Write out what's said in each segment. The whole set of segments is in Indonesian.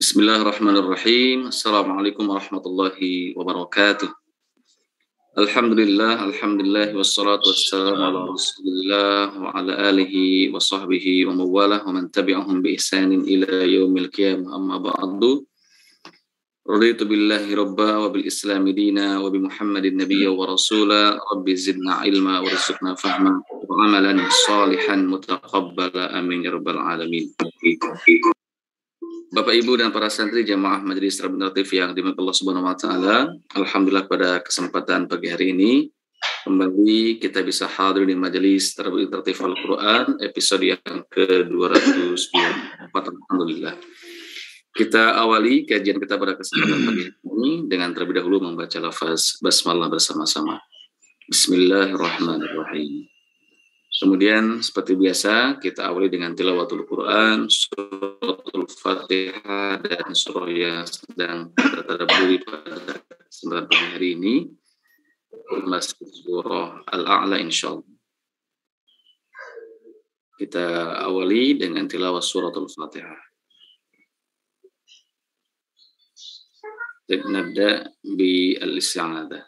بسم الله الرحمن الرحيم السلام عليكم ورحمة الله وبركاته الحمد لله الحمد لله والصلاة والسلام على رسول الله وعلى آله وصحبه ومواله ومن تبعهم بإحسان إلى يوم القيامة أما بعد رضيت بالله ربا وبالإسلام دينا وبمحمد النبي ورسولا رب زدنا علما ورزقنا فهما وعملا صالحا متقبلا آمين يا رب العالمين Bapak Ibu dan para santri jemaah Majelis Remuneratif yang dimiliki Allah Subhanahu wa taala. Alhamdulillah pada kesempatan pagi hari ini kembali kita bisa hadir di Majelis Remuneratif Al-Qur'an episode yang ke 204. Alhamdulillah. Kita awali kajian kita pada kesempatan pagi ini dengan terlebih dahulu membaca lafaz basmalah bersama-sama. Bismillahirrahmanirrahim. Kemudian seperti biasa kita awali dengan tilawatul Quran, suratul Fatihah dan surah yang sedang terdapat pada kesempatan pagi hari ini. Masih surah Al-A'la insyaallah. Kita awali dengan tilawah suratul Fatihah. al بالإستعاذة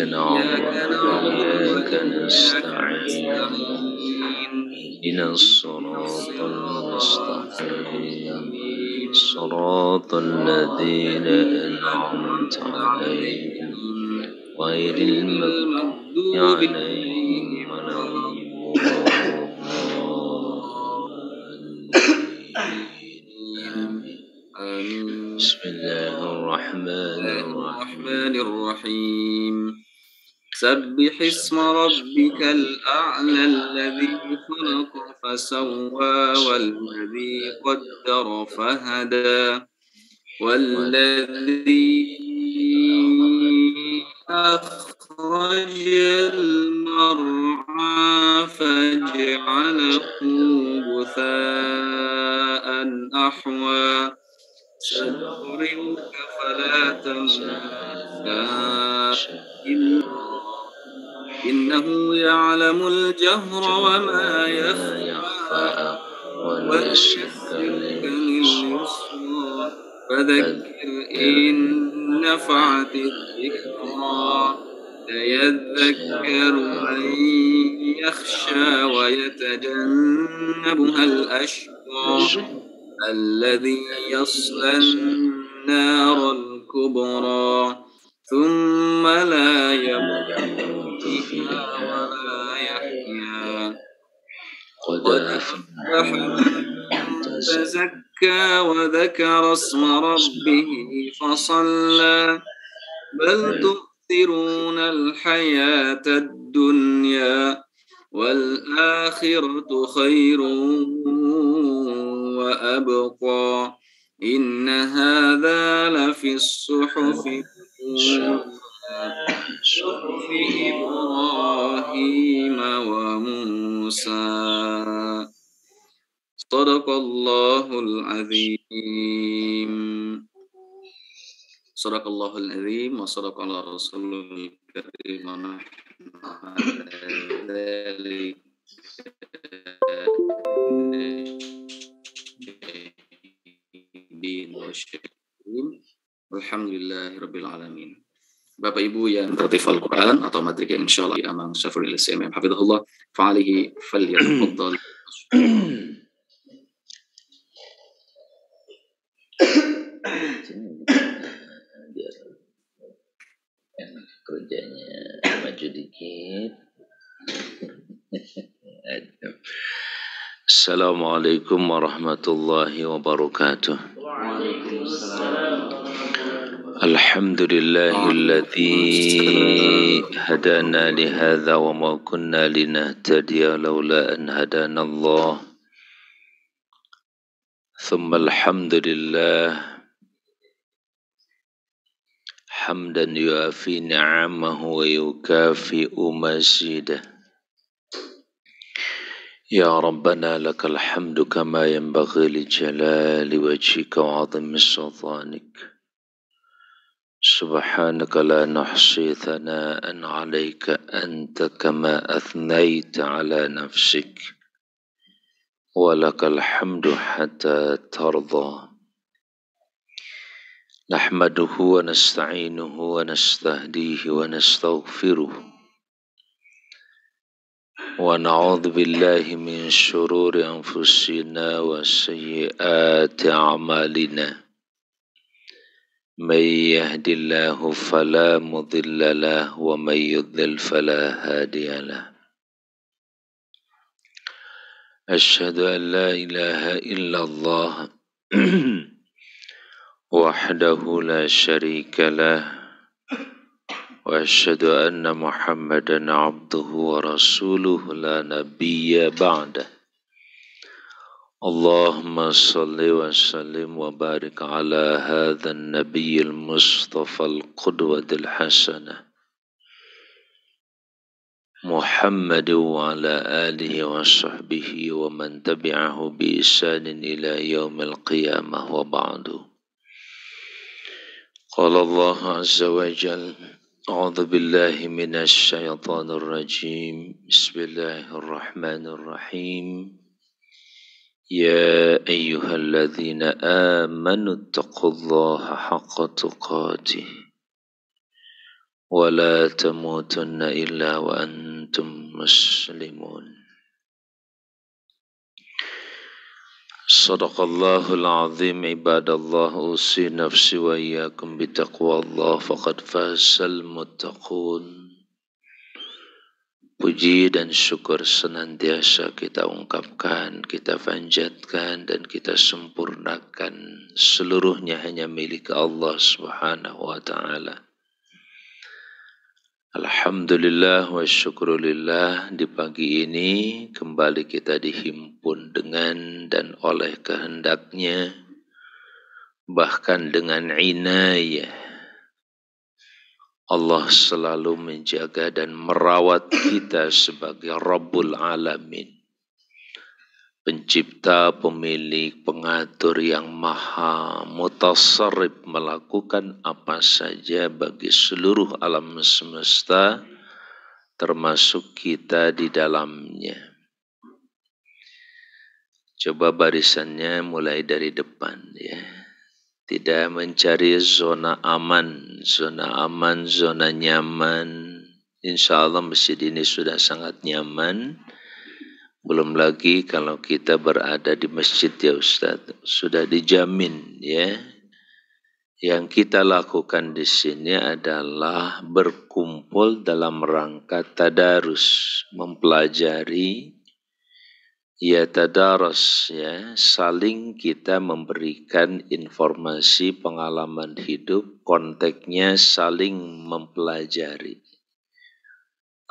نعم إياك نعبد وإياك نستعين إلى الصراط المستقيم صراط الذين أنعمت عليهم غير المغضوب عليهم ولا بسم الله الرحمن الرحيم سبح اسم ربك الأعلى الذي خلق فسوى والذي قدر فهدى والذي أخرج المرعى فجعله غثاء أحوى سنقرئك فلا تنسى إنه يعلم الجهر وما يخفى ويسرك لليسرى فذكر إن نفعت الذكرى سيذكر من يخشى ويتجنبها الأشقى الذي يصلى النار الكبرى ثم لا يموت فيها ولا يحيا قد أفلح تزكى وذكر اسم ربه فصلى بل تؤثرون الحياة الدنيا والآخرة خير وأبقى إن هذا لفي الصحف صحف إبراهيم وموسى صدق الله العظيم صدق الله العظيم وصدق على رسول الكريم ونحن على ذلك muhibbin Alhamdulillahirrabbilalamin. Bapak Ibu yang tertif Al-Quran atau matrik yang insya Allah Amang Syafrul Islam Hafidhullah fa'alihi falyakuddal biar enak kerjanya maju dikit السلام عليكم ورحمة الله وبركاته الحمد لله الذي هدانا لهذا وما كنا لنهتدي لولا أن هدانا الله ثم الحمد لله حمدا يوافي نعمه ويكافئ مزيده يا ربنا لك الحمد كما ينبغي لجلال وجهك وعظم سلطانك سبحانك لا نحصي ثناء عليك انت كما اثنيت على نفسك ولك الحمد حتى ترضى نحمده ونستعينه ونستهديه ونستغفره ونعوذ بالله من شرور أنفسنا وسيئات أعمالنا من يهد الله فلا مضل له ومن يضلل فلا هادي له أشهد أن لا إله إلا الله وحده لا شريك له وأشهد أن محمدا عبده ورسوله لا نبي بعده اللهم صل وسلم وبارك على هذا النبي المصطفى القدوة الحسنة محمد وعلى آله وصحبه ومن تبعه بإحسان إلى يوم القيامة وبعد قال الله عز وجل أعوذ بالله من الشيطان الرجيم بسم الله الرحمن الرحيم يا أيها الذين آمنوا اتقوا الله حق تقاته ولا تموتن إلا وأنتم مسلمون صدق الله العظيم عباد الله أوصي نفسي وإياكم بتقوى الله فقد فاز المتقون Puji dan syukur senantiasa kita ungkapkan, kita panjatkan dan kita sempurnakan seluruhnya hanya milik Allah Subhanahu wa taala. Alhamdulillah wa syukurulillah di pagi ini kembali kita dihimpun dengan dan oleh kehendaknya bahkan dengan inayah Allah selalu menjaga dan merawat kita sebagai Rabbul Alamin pencipta, pemilik, pengatur yang maha mutasarrif melakukan apa saja bagi seluruh alam semesta termasuk kita di dalamnya. Coba barisannya mulai dari depan ya. Tidak mencari zona aman, zona aman, zona nyaman. Insya Allah masjid ini sudah sangat nyaman belum lagi kalau kita berada di masjid ya Ustadz, sudah dijamin ya. Yang kita lakukan di sini adalah berkumpul dalam rangka tadarus, mempelajari ya tadarus ya, saling kita memberikan informasi pengalaman hidup, konteksnya saling mempelajari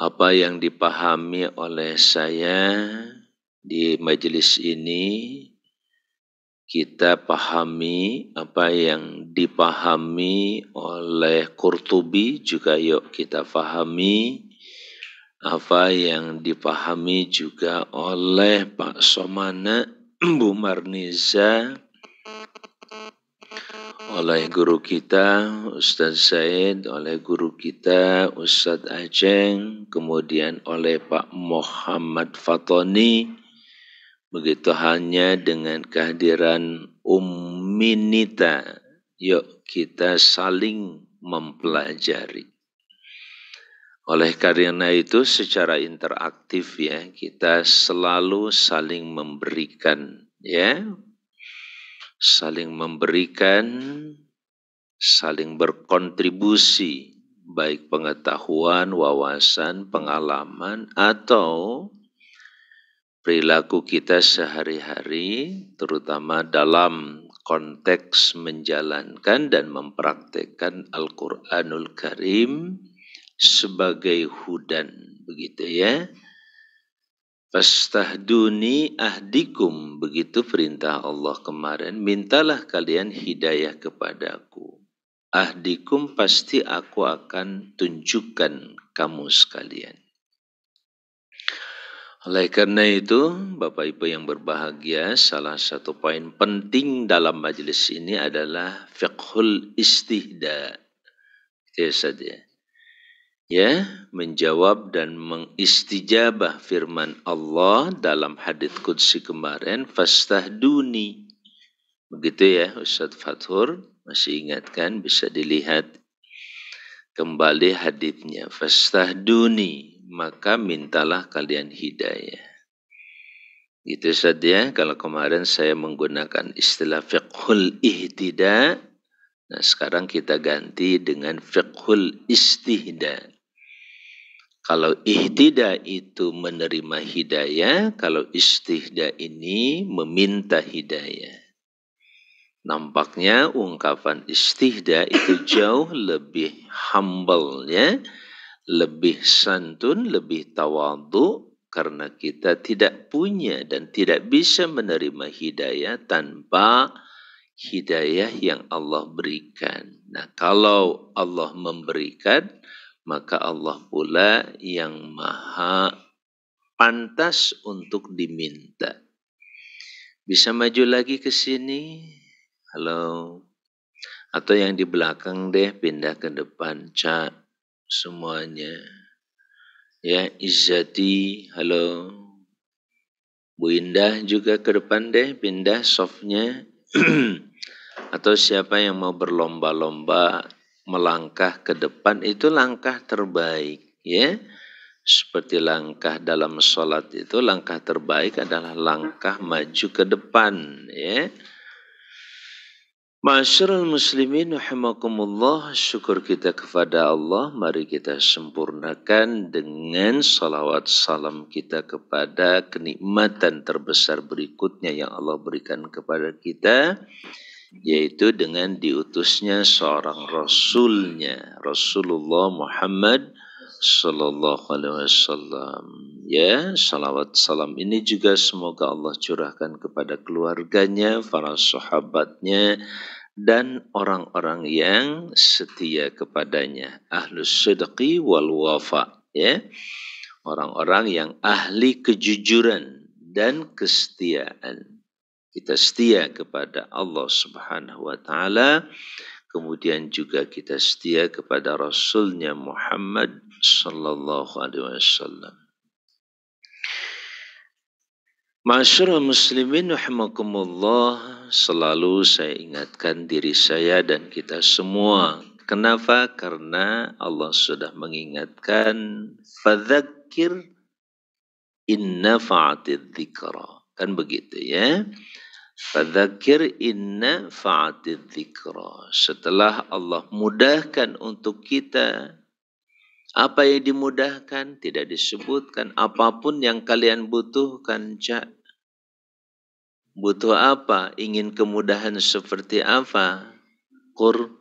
apa yang dipahami oleh saya di majelis ini kita pahami apa yang dipahami oleh Kurtubi juga yuk kita pahami apa yang dipahami juga oleh Pak Somana Bu Marniza oleh guru kita Ustaz Said, oleh guru kita Ustadz Aceng, kemudian oleh Pak Muhammad Fatoni. Begitu hanya dengan kehadiran Umminita. Yuk kita saling mempelajari. Oleh karena itu secara interaktif ya kita selalu saling memberikan ya saling memberikan saling berkontribusi baik pengetahuan, wawasan, pengalaman atau perilaku kita sehari-hari terutama dalam konteks menjalankan dan mempraktekkan Al-Qur'anul Karim sebagai hudan begitu ya. Fastahduni ahdikum begitu perintah Allah kemarin mintalah kalian hidayah kepadaku ahdikum pasti aku akan tunjukkan kamu sekalian. Oleh karena itu, Bapak Ibu yang berbahagia, salah satu poin penting dalam majelis ini adalah fiqhul istihda. Itu saja. Ya, menjawab dan mengistijabah firman Allah dalam hadits qudsi kemarin, fastahduni. Begitu ya Ustadz Fathur masih ingatkan bisa dilihat kembali haditnya fastahduni maka mintalah kalian hidayah gitu saja ya. kalau kemarin saya menggunakan istilah fiqhul ihtida nah sekarang kita ganti dengan fiqhul istihda kalau ihtida itu menerima hidayah kalau istihda ini meminta hidayah Nampaknya ungkapan istihda itu jauh lebih humble ya, lebih santun, lebih tawadu karena kita tidak punya dan tidak bisa menerima hidayah tanpa hidayah yang Allah berikan. Nah, kalau Allah memberikan, maka Allah pula yang maha pantas untuk diminta. Bisa maju lagi ke sini. Halo. Atau yang di belakang deh pindah ke depan. Ca semuanya. Ya, Izati, halo. Bu Indah juga ke depan deh pindah softnya. Atau siapa yang mau berlomba-lomba melangkah ke depan itu langkah terbaik ya seperti langkah dalam sholat itu langkah terbaik adalah langkah maju ke depan ya Masyarul muslimin, Hamakumullah. syukur kita kepada Allah. Mari kita sempurnakan dengan salawat salam kita kepada kenikmatan terbesar berikutnya yang Allah berikan kepada kita. Yaitu dengan diutusnya seorang Rasulnya, Rasulullah Muhammad Sallallahu Alaihi Wasallam. Ya, salawat salam ini juga semoga Allah curahkan kepada keluarganya, para sahabatnya, dan orang-orang yang setia kepadanya. Ahlus sidqi wal wafa. Ya, orang-orang yang ahli kejujuran dan kesetiaan. Kita setia kepada Allah Subhanahu wa taala kemudian juga kita setia kepada Rasulnya Muhammad Sallallahu Alaihi Wasallam. Masyurul muslimin rahimakumullah selalu saya ingatkan diri saya dan kita semua. Kenapa? Karena Allah sudah mengingatkan fadzakir inna fa'atid dzikra. Kan begitu ya. Fadzakir inna fa'atid Setelah Allah mudahkan untuk kita apa yang dimudahkan tidak disebutkan apapun yang kalian butuhkan cak butuh apa ingin kemudahan seperti apa kur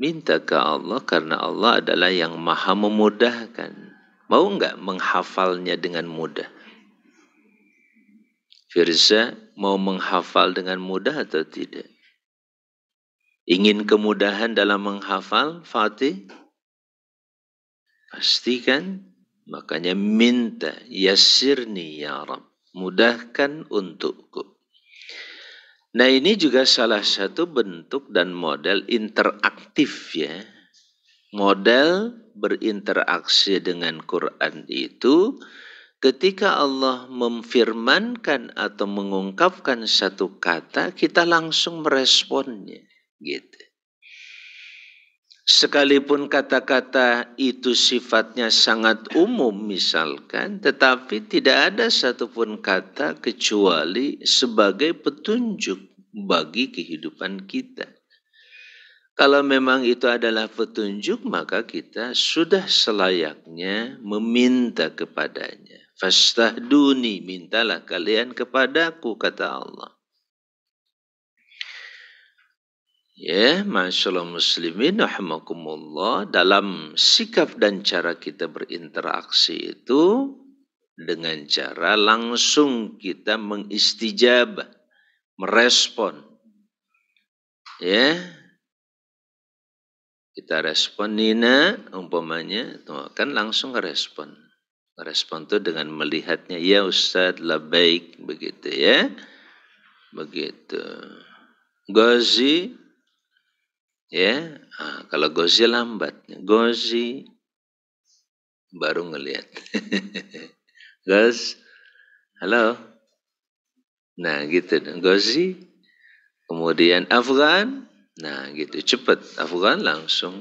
minta ke Allah karena Allah adalah yang maha memudahkan mau enggak menghafalnya dengan mudah Firza mau menghafal dengan mudah atau tidak? Ingin kemudahan dalam menghafal Fatih? Pastikan. Makanya minta, yasirni ya Rab. Mudahkan untukku. Nah ini juga salah satu bentuk dan model interaktif ya. Model berinteraksi dengan Quran itu ketika Allah memfirmankan atau mengungkapkan satu kata, kita langsung meresponnya. Gitu. Sekalipun kata-kata itu sifatnya sangat umum misalkan, tetapi tidak ada satupun kata kecuali sebagai petunjuk bagi kehidupan kita. Kalau memang itu adalah petunjuk, maka kita sudah selayaknya meminta kepadanya. Fastahduni, mintalah kalian kepadaku, kata Allah. Ya, Masya Allah muslimin, rahimakumullah Dalam sikap dan cara kita berinteraksi itu, dengan cara langsung kita mengistijab, merespon. Ya, kita respon Nina umpamanya, kan langsung respon. Merespon itu dengan melihatnya, ya Ustaz, baik begitu ya. Begitu. Gozi, ya, ah, kalau Gozi lambat, Gozi baru ngelihat. Goz, halo. Nah gitu, Gozi. Kemudian Afgan, nah gitu, cepet Afgan langsung.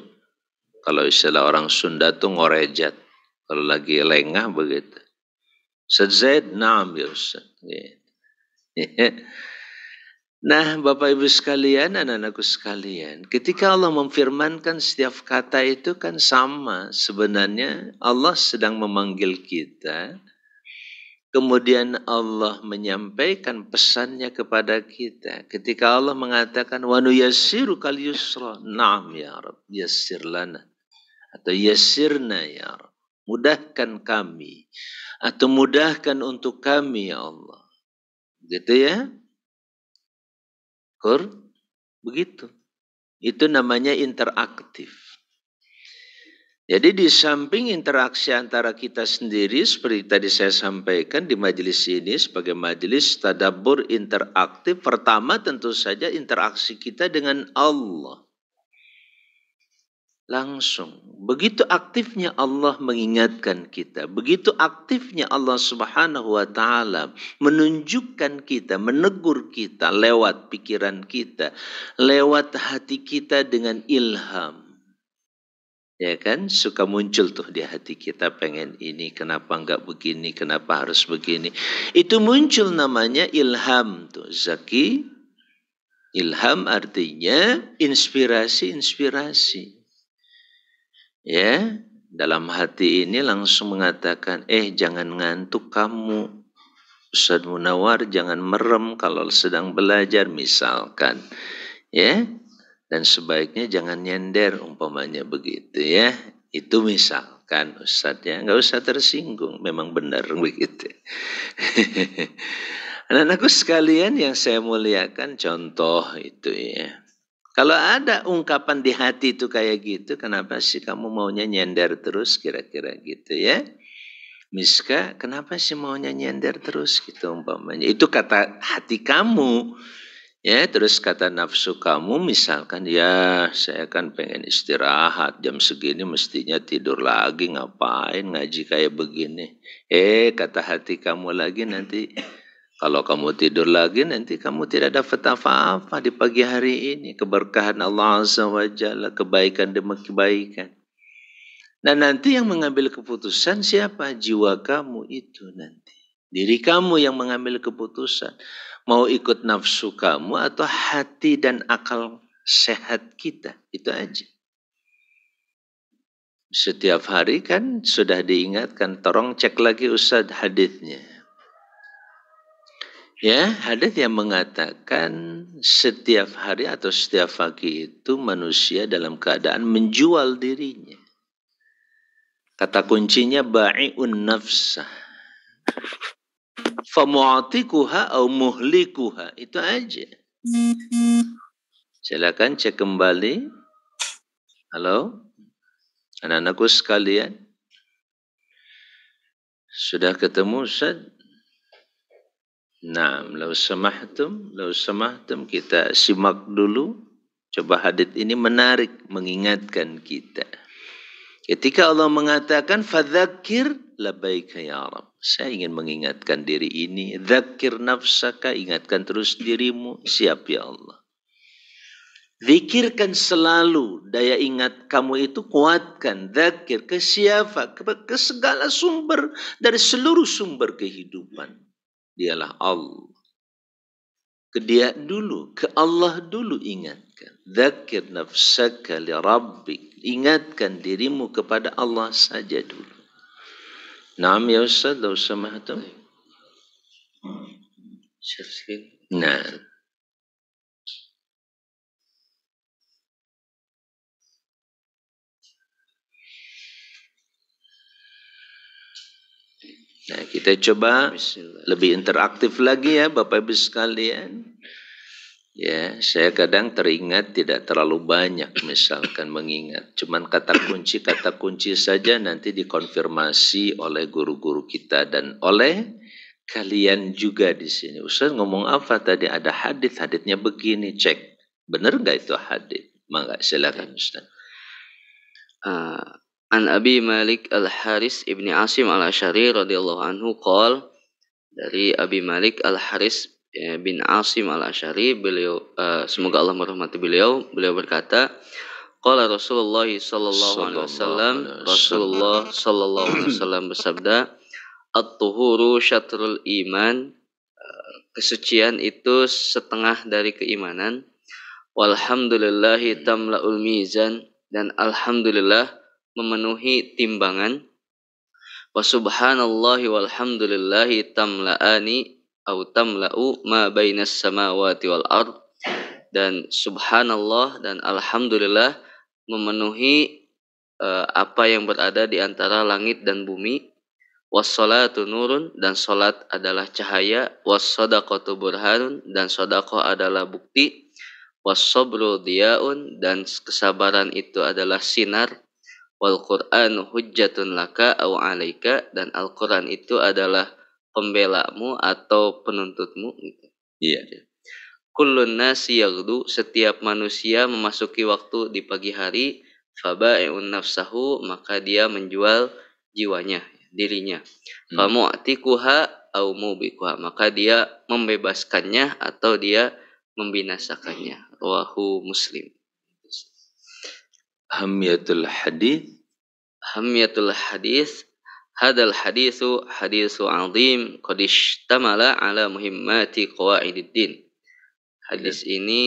Kalau istilah orang Sunda tuh ngorejat kalau lagi lengah begitu. Sezaid naam ya Ustaz. Gitu. Nah Bapak Ibu sekalian, anak-anakku sekalian. Ketika Allah memfirmankan setiap kata itu kan sama. Sebenarnya Allah sedang memanggil kita. Kemudian Allah menyampaikan pesannya kepada kita. Ketika Allah mengatakan, Wanu yasiru kal yusra. Naam ya Rabb, yasir lana. Atau yasirna ya Rabb. Mudahkan kami atau mudahkan untuk kami ya Allah. Gitu ya. Kur? Begitu. Itu namanya interaktif. Jadi di samping interaksi antara kita sendiri seperti tadi saya sampaikan di majelis ini sebagai majelis tadabur interaktif pertama tentu saja interaksi kita dengan Allah langsung. Begitu aktifnya Allah mengingatkan kita, begitu aktifnya Allah Subhanahu wa taala menunjukkan kita, menegur kita lewat pikiran kita, lewat hati kita dengan ilham. Ya kan, suka muncul tuh di hati kita pengen ini, kenapa enggak begini, kenapa harus begini. Itu muncul namanya ilham tuh, zaki. Ilham artinya inspirasi-inspirasi ya dalam hati ini langsung mengatakan eh jangan ngantuk kamu Ustaz Munawar jangan merem kalau sedang belajar misalkan ya dan sebaiknya jangan nyender umpamanya begitu ya itu misalkan Ustadz ya nggak usah tersinggung memang benar begitu anak-anakku sekalian yang saya muliakan contoh itu ya kalau ada ungkapan di hati itu kayak gitu, kenapa sih kamu maunya nyender terus kira-kira gitu ya? Miska, kenapa sih maunya nyender terus gitu umpamanya? Itu kata hati kamu. Ya, terus kata nafsu kamu misalkan ya saya kan pengen istirahat jam segini mestinya tidur lagi ngapain ngaji kayak begini. Eh kata hati kamu lagi nanti kalau kamu tidur lagi nanti kamu tidak dapat apa-apa di pagi hari ini. Keberkahan Allah Azza wa kebaikan demi kebaikan. Nah nanti yang mengambil keputusan siapa? Jiwa kamu itu nanti. Diri kamu yang mengambil keputusan. Mau ikut nafsu kamu atau hati dan akal sehat kita. Itu aja. Setiap hari kan sudah diingatkan, tolong cek lagi Ustaz hadisnya Ya, hadis yang mengatakan setiap hari atau setiap pagi itu manusia dalam keadaan menjual dirinya. Kata kuncinya ba'i'un nafsah. Famu'atikuha au muhlikuha. Itu aja. Silakan cek kembali. Halo? Anak-anakku sekalian. Sudah ketemu Ustaz? Nah, lau semahtum, lau semahtum kita simak dulu. Coba hadit ini menarik mengingatkan kita. Ketika Allah mengatakan fadzakir labaika ya Rab. Saya ingin mengingatkan diri ini. Zakir nafsaka, ingatkan terus dirimu. Siap ya Allah. Zikirkan selalu daya ingat kamu itu kuatkan. Zakir ke siapa? Ke segala sumber dari seluruh sumber kehidupan dialah Allah. Kedia dulu, ke Allah dulu ingatkan. Zakir nafsaka li rabbik. Ingatkan dirimu kepada Allah saja dulu. Naam ya Ustaz, dah usah mahatam. Hmm. Nah. Nah, kita coba lebih interaktif lagi ya Bapak Ibu sekalian. Ya, saya kadang teringat tidak terlalu banyak misalkan mengingat. Cuman kata kunci, kata kunci saja nanti dikonfirmasi oleh guru-guru kita dan oleh kalian juga di sini. Ustaz ngomong apa tadi? Ada hadis, hadisnya begini, cek. Benar nggak itu hadis? Mangga silakan Ustaz. Uh, An Abi Malik Al Haris ibni Asim Al Ashari radhiyallahu anhu qol dari Abi Malik Al Haris eh, bin Asim Al Ashari beliau uh, semoga Allah merahmati beliau beliau berkata Qala Rasulullah sallallahu alaihi wasallam Rasulullah sallallahu alaihi wasallam bersabda At-tuhuru syatrul iman eh, kesucian itu setengah dari keimanan walhamdulillahi tamlaul mizan dan alhamdulillah memenuhi timbangan. Wa subhanallahi walhamdulillahi tamla'ani au tamla'u ma bainas samawati wal ard dan subhanallah dan alhamdulillah memenuhi uh, apa yang berada di antara langit dan bumi wassalatu nurun dan salat adalah cahaya wassadaqatu burhanun dan sedekah adalah bukti wassabru diaun dan kesabaran itu adalah sinar wal Qur'an hujjatun laka au alaika dan Al-Qur'an itu adalah pembelamu atau penuntutmu gitu. Iya. Kullun nasi setiap manusia memasuki waktu di pagi hari eun nafsahu maka dia menjual jiwanya, dirinya. Hmm. Famu'tikuha au mubikuha maka dia membebaskannya atau dia membinasakannya. Wahu Muslim. Hamiyatul hadis. Hamiyatul hadis. Hadal hadisu hadisu azim qad tamala ala muhimmati qawaididdin. Hadis okay. Ya. ini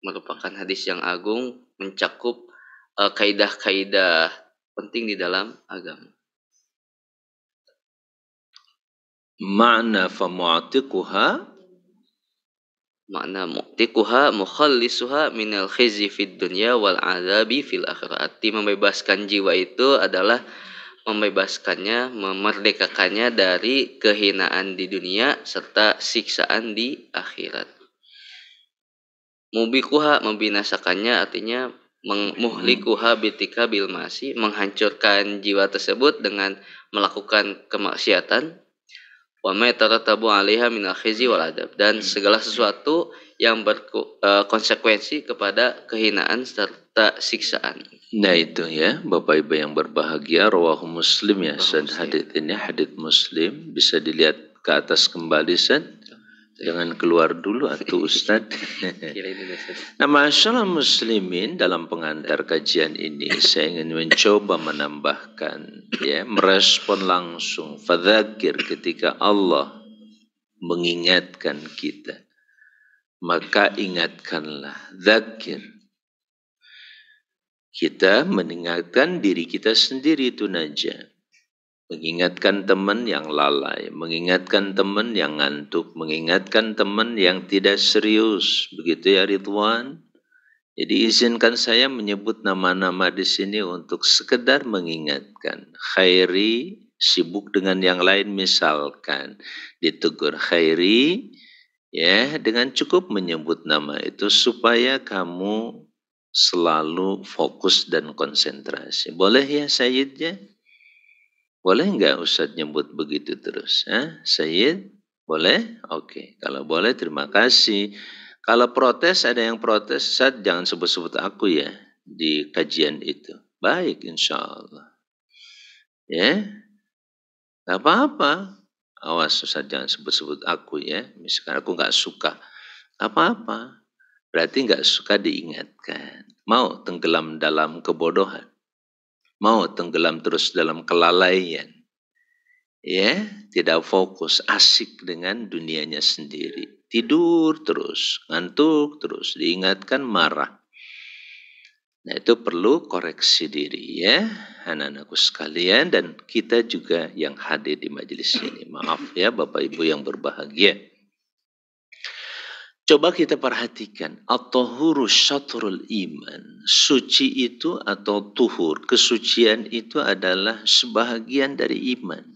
merupakan hadis yang agung mencakup uh, kaidah-kaidah penting di dalam agama. Makna fa mu'tiquha makna mu'tiquha mukhallisuha minal khizi fid dunya wal azabi fil akhirati membebaskan jiwa itu adalah membebaskannya memerdekakannya dari kehinaan di dunia serta siksaan di akhirat mubikuha membinasakannya artinya mengmuhlikuha bitika bil menghancurkan jiwa tersebut dengan melakukan kemaksiatan wa ma 'alaiha min al-khizi wal adab dan hmm. segala sesuatu yang berkonsekuensi e, kepada kehinaan serta siksaan. Nah itu ya Bapak Ibu yang berbahagia rawahu Muslim ya. Hadits ini hadits Muslim bisa dilihat ke atas kembali Sen. Jangan keluar dulu atau Ustaz. nah masalah muslimin dalam pengantar kajian ini saya ingin mencoba menambahkan ya merespon langsung fadzakir ketika Allah mengingatkan kita. Maka ingatkanlah zakir. Kita meningatkan diri kita sendiri itu najah mengingatkan teman yang lalai, mengingatkan teman yang ngantuk, mengingatkan teman yang tidak serius, begitu ya Ridwan. Jadi izinkan saya menyebut nama-nama di sini untuk sekedar mengingatkan. Khairi sibuk dengan yang lain misalkan ditegur Khairi ya dengan cukup menyebut nama itu supaya kamu selalu fokus dan konsentrasi. Boleh ya Sayyid ya? Boleh nggak Ustadz nyebut begitu terus? Eh? Sayyid, boleh? Oke, kalau boleh terima kasih. Kalau protes, ada yang protes, Ustadz jangan sebut-sebut aku ya di kajian itu. Baik, insya Allah. Ya, nggak apa-apa. Awas Ustadz jangan sebut-sebut aku ya. Misalkan aku nggak suka. apa-apa. Berarti nggak suka diingatkan. Mau tenggelam dalam kebodohan mau tenggelam terus dalam kelalaian. Ya, tidak fokus, asik dengan dunianya sendiri. Tidur terus, ngantuk terus, diingatkan marah. Nah, itu perlu koreksi diri ya, anak-anakku sekalian dan kita juga yang hadir di majelis ini. Maaf ya Bapak Ibu yang berbahagia. Coba kita perhatikan, at-tahuru syatrul iman. Suci itu atau tuhur, kesucian itu adalah sebahagian dari iman.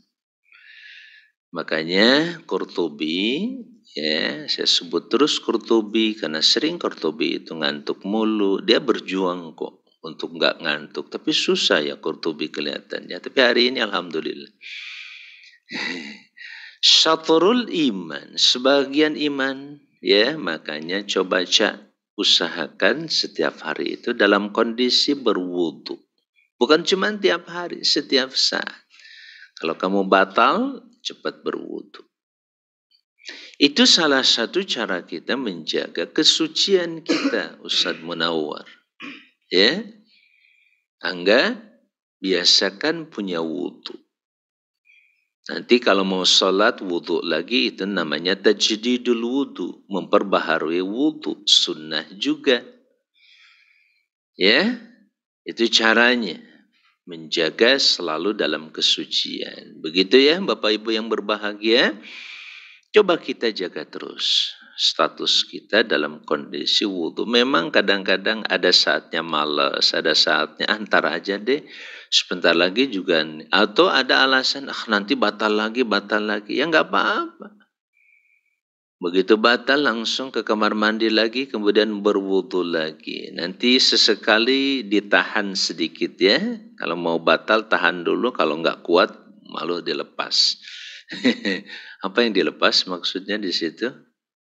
Makanya Kurtubi, ya, saya sebut terus Kurtubi karena sering Kurtubi itu ngantuk mulu. Dia berjuang kok untuk nggak ngantuk, tapi susah ya Kurtubi kelihatannya. Tapi hari ini alhamdulillah. Syatrul iman, sebagian iman ya makanya coba cak usahakan setiap hari itu dalam kondisi berwudu. Bukan cuma tiap hari, setiap saat. Kalau kamu batal, cepat berwudu. Itu salah satu cara kita menjaga kesucian kita, Ustadz Munawar. Ya, Angga biasakan punya wudu. Nanti kalau mau sholat wudhu lagi itu namanya tajdidul wudhu. Memperbaharui wudhu. Sunnah juga. Ya, itu caranya. Menjaga selalu dalam kesucian. Begitu ya Bapak Ibu yang berbahagia. Coba kita jaga terus status kita dalam kondisi wudhu. Memang kadang-kadang ada saatnya malas ada saatnya antar ah, aja deh. Sebentar lagi juga Atau ada alasan, ah nanti batal lagi, batal lagi. Ya nggak apa-apa. Begitu batal langsung ke kamar mandi lagi, kemudian berwudhu lagi. Nanti sesekali ditahan sedikit ya. Kalau mau batal tahan dulu, kalau nggak kuat malu dilepas. Apa yang dilepas maksudnya di situ?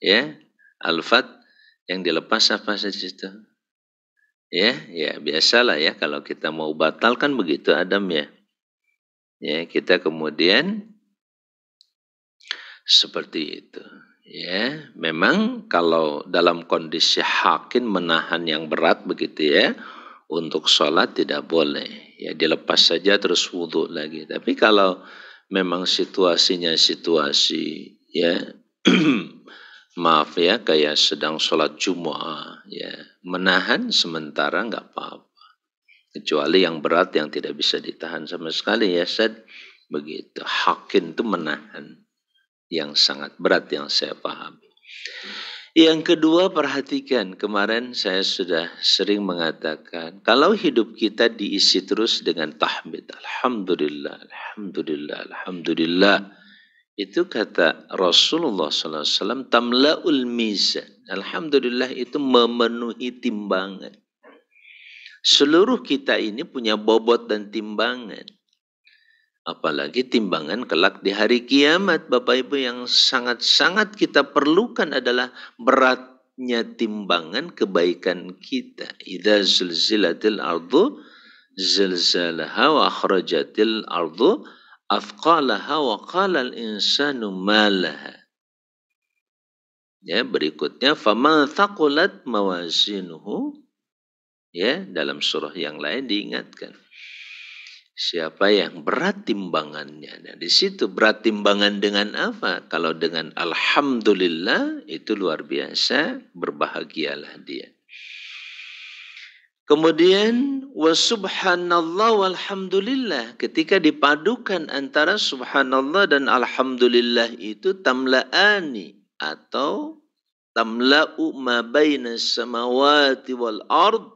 ya alfat yang dilepas apa saja itu. ya ya biasalah ya kalau kita mau batalkan begitu Adam ya ya kita kemudian seperti itu ya memang kalau dalam kondisi hakim menahan yang berat begitu ya untuk sholat tidak boleh ya dilepas saja terus wudhu lagi tapi kalau memang situasinya situasi ya maaf ya kayak sedang sholat Jumat ya menahan sementara nggak apa-apa kecuali yang berat yang tidak bisa ditahan sama sekali ya said begitu hakin itu menahan yang sangat berat yang saya pahami yang kedua perhatikan kemarin saya sudah sering mengatakan kalau hidup kita diisi terus dengan tahmid alhamdulillah alhamdulillah alhamdulillah itu kata Rasulullah SAW, tamlaul mizan. Alhamdulillah itu memenuhi timbangan. Seluruh kita ini punya bobot dan timbangan. Apalagi timbangan kelak di hari kiamat Bapak Ibu yang sangat-sangat kita perlukan adalah beratnya timbangan kebaikan kita. Idza zilzilatil ardu zilzalaha wa akhrajatil ardu afqalaha wa qalal insanu malaha. Ya, berikutnya faman thaqulat mawazinuhu ya dalam surah yang lain diingatkan siapa yang berat timbangannya nah di situ berat timbangan dengan apa kalau dengan alhamdulillah itu luar biasa berbahagialah dia Kemudian wa subhanallah walhamdulillah ketika dipadukan antara subhanallah dan alhamdulillah itu tamlaani atau tamla'u ma bainas samawati wal ard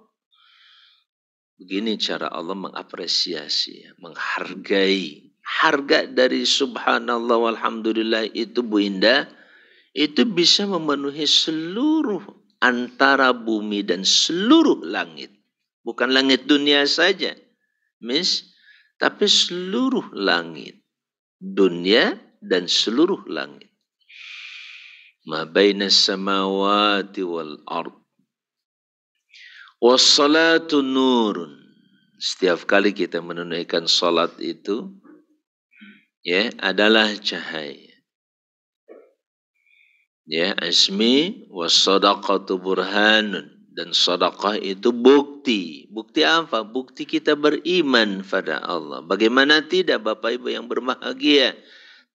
Begini cara Allah mengapresiasi, menghargai. Harga dari subhanallah walhamdulillah itu Bu Indah, itu bisa memenuhi seluruh antara bumi dan seluruh langit. Bukan langit dunia saja. Miss, tapi seluruh langit. Dunia dan seluruh langit. Ma baina samawati wal ard. Wassalatu nurun. Setiap kali kita menunaikan salat itu, ya adalah cahaya. Ya, asmi wassadaqatu burhanun. Dan sedekah itu bukti. Bukti apa? Bukti kita beriman pada Allah. Bagaimana tidak Bapak Ibu yang berbahagia?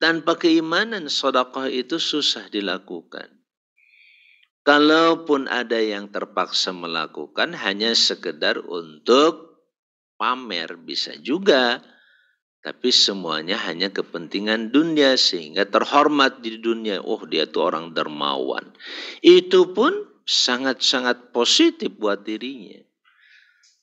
Tanpa keimanan sedekah itu susah dilakukan. Kalaupun ada yang terpaksa melakukan hanya sekedar untuk pamer bisa juga. Tapi semuanya hanya kepentingan dunia sehingga terhormat di dunia. Oh dia tuh orang dermawan. Itu pun sangat-sangat positif buat dirinya.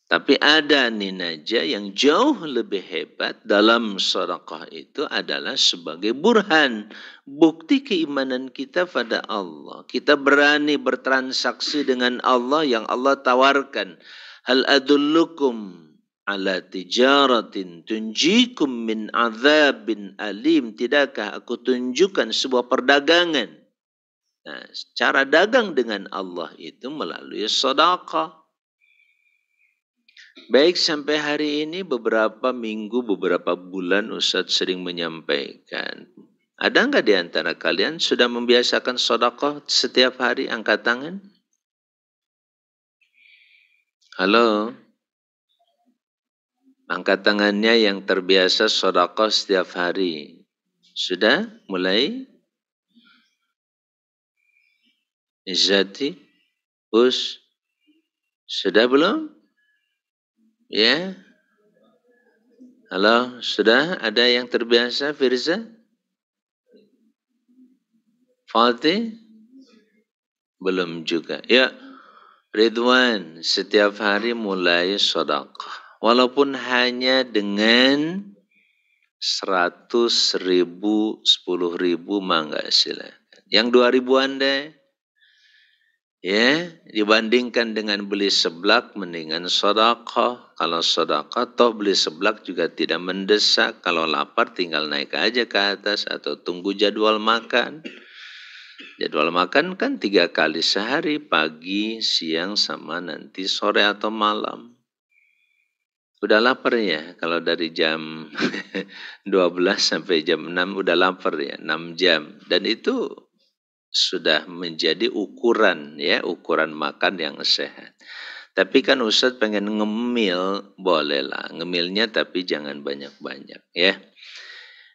Tapi ada ninaja yang jauh lebih hebat dalam sedekah itu adalah sebagai burhan. Bukti keimanan kita pada Allah. Kita berani bertransaksi dengan Allah yang Allah tawarkan. Hal adullukum ala tijaratin tunjikum min azabin alim. Tidakkah aku tunjukkan sebuah perdagangan Nah, cara dagang dengan Allah itu melalui sedekah. Baik sampai hari ini beberapa minggu, beberapa bulan Ustadz sering menyampaikan. Ada nggak di antara kalian sudah membiasakan sodakoh setiap hari angkat tangan? Halo? Angkat tangannya yang terbiasa sodakoh setiap hari. Sudah mulai Izzati, Us, sudah belum? Ya? Halo, sudah ada yang terbiasa Firza? Falti Belum juga. Ya, Ridwan, setiap hari mulai sodak. Walaupun hanya dengan seratus ribu, sepuluh ribu, mangga silakan. Yang dua ribuan deh ya dibandingkan dengan beli seblak mendingan sedekah kalau sedekah toh beli seblak juga tidak mendesak kalau lapar tinggal naik aja ke atas atau tunggu jadwal makan jadwal makan kan tiga kali sehari pagi siang sama nanti sore atau malam udah lapar ya kalau dari jam 12 sampai jam 6 udah lapar ya 6 jam dan itu sudah menjadi ukuran ya ukuran makan yang sehat. Tapi kan Ustadz pengen ngemil, bolehlah ngemilnya tapi jangan banyak-banyak ya.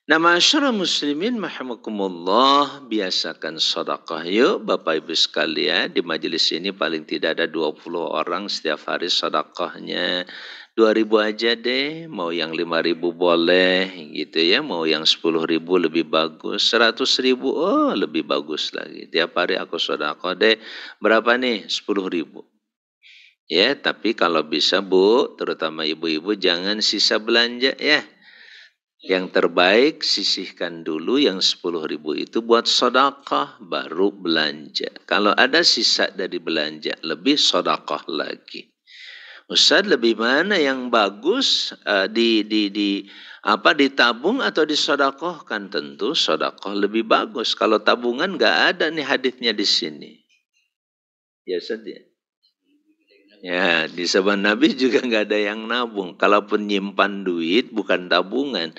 Nah masyarakat muslimin mahamukumullah biasakan sodakah yuk Bapak Ibu sekalian di majelis ini paling tidak ada 20 orang setiap hari sodakahnya ribu aja deh, mau yang ribu boleh gitu ya, mau yang ribu lebih bagus, ribu oh lebih bagus lagi. Tiap hari aku sodako deh, berapa nih? ribu. Ya, tapi kalau bisa Bu, terutama ibu-ibu jangan sisa belanja ya. Yang terbaik sisihkan dulu yang 10 ribu itu buat sodakoh baru belanja. Kalau ada sisa dari belanja lebih sodakoh lagi. Ustaz lebih mana yang bagus uh, di di di apa ditabung atau disodakohkan tentu sodakoh lebih bagus kalau tabungan nggak ada nih hadisnya di sini ya sedih ya? ya di zaman Nabi juga nggak ada yang nabung. Kalaupun nyimpan duit bukan tabungan.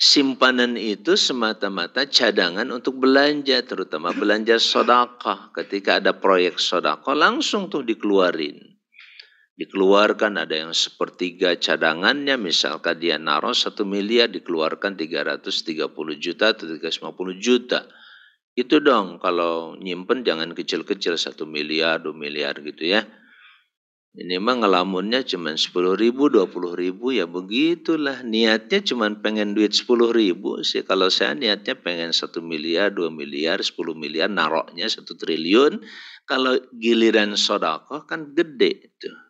Simpanan itu semata-mata cadangan untuk belanja, terutama belanja sodakoh Ketika ada proyek sodakoh langsung tuh dikeluarin dikeluarkan ada yang sepertiga cadangannya misalkan dia naruh satu miliar dikeluarkan 330 juta atau 350 juta itu dong kalau nyimpen jangan kecil-kecil satu miliar dua miliar gitu ya ini mah ngelamunnya cuma sepuluh ribu dua puluh ribu ya begitulah niatnya cuma pengen duit sepuluh ribu sih kalau saya niatnya pengen satu miliar dua miliar sepuluh miliar naroknya satu triliun kalau giliran sodako kan gede tuh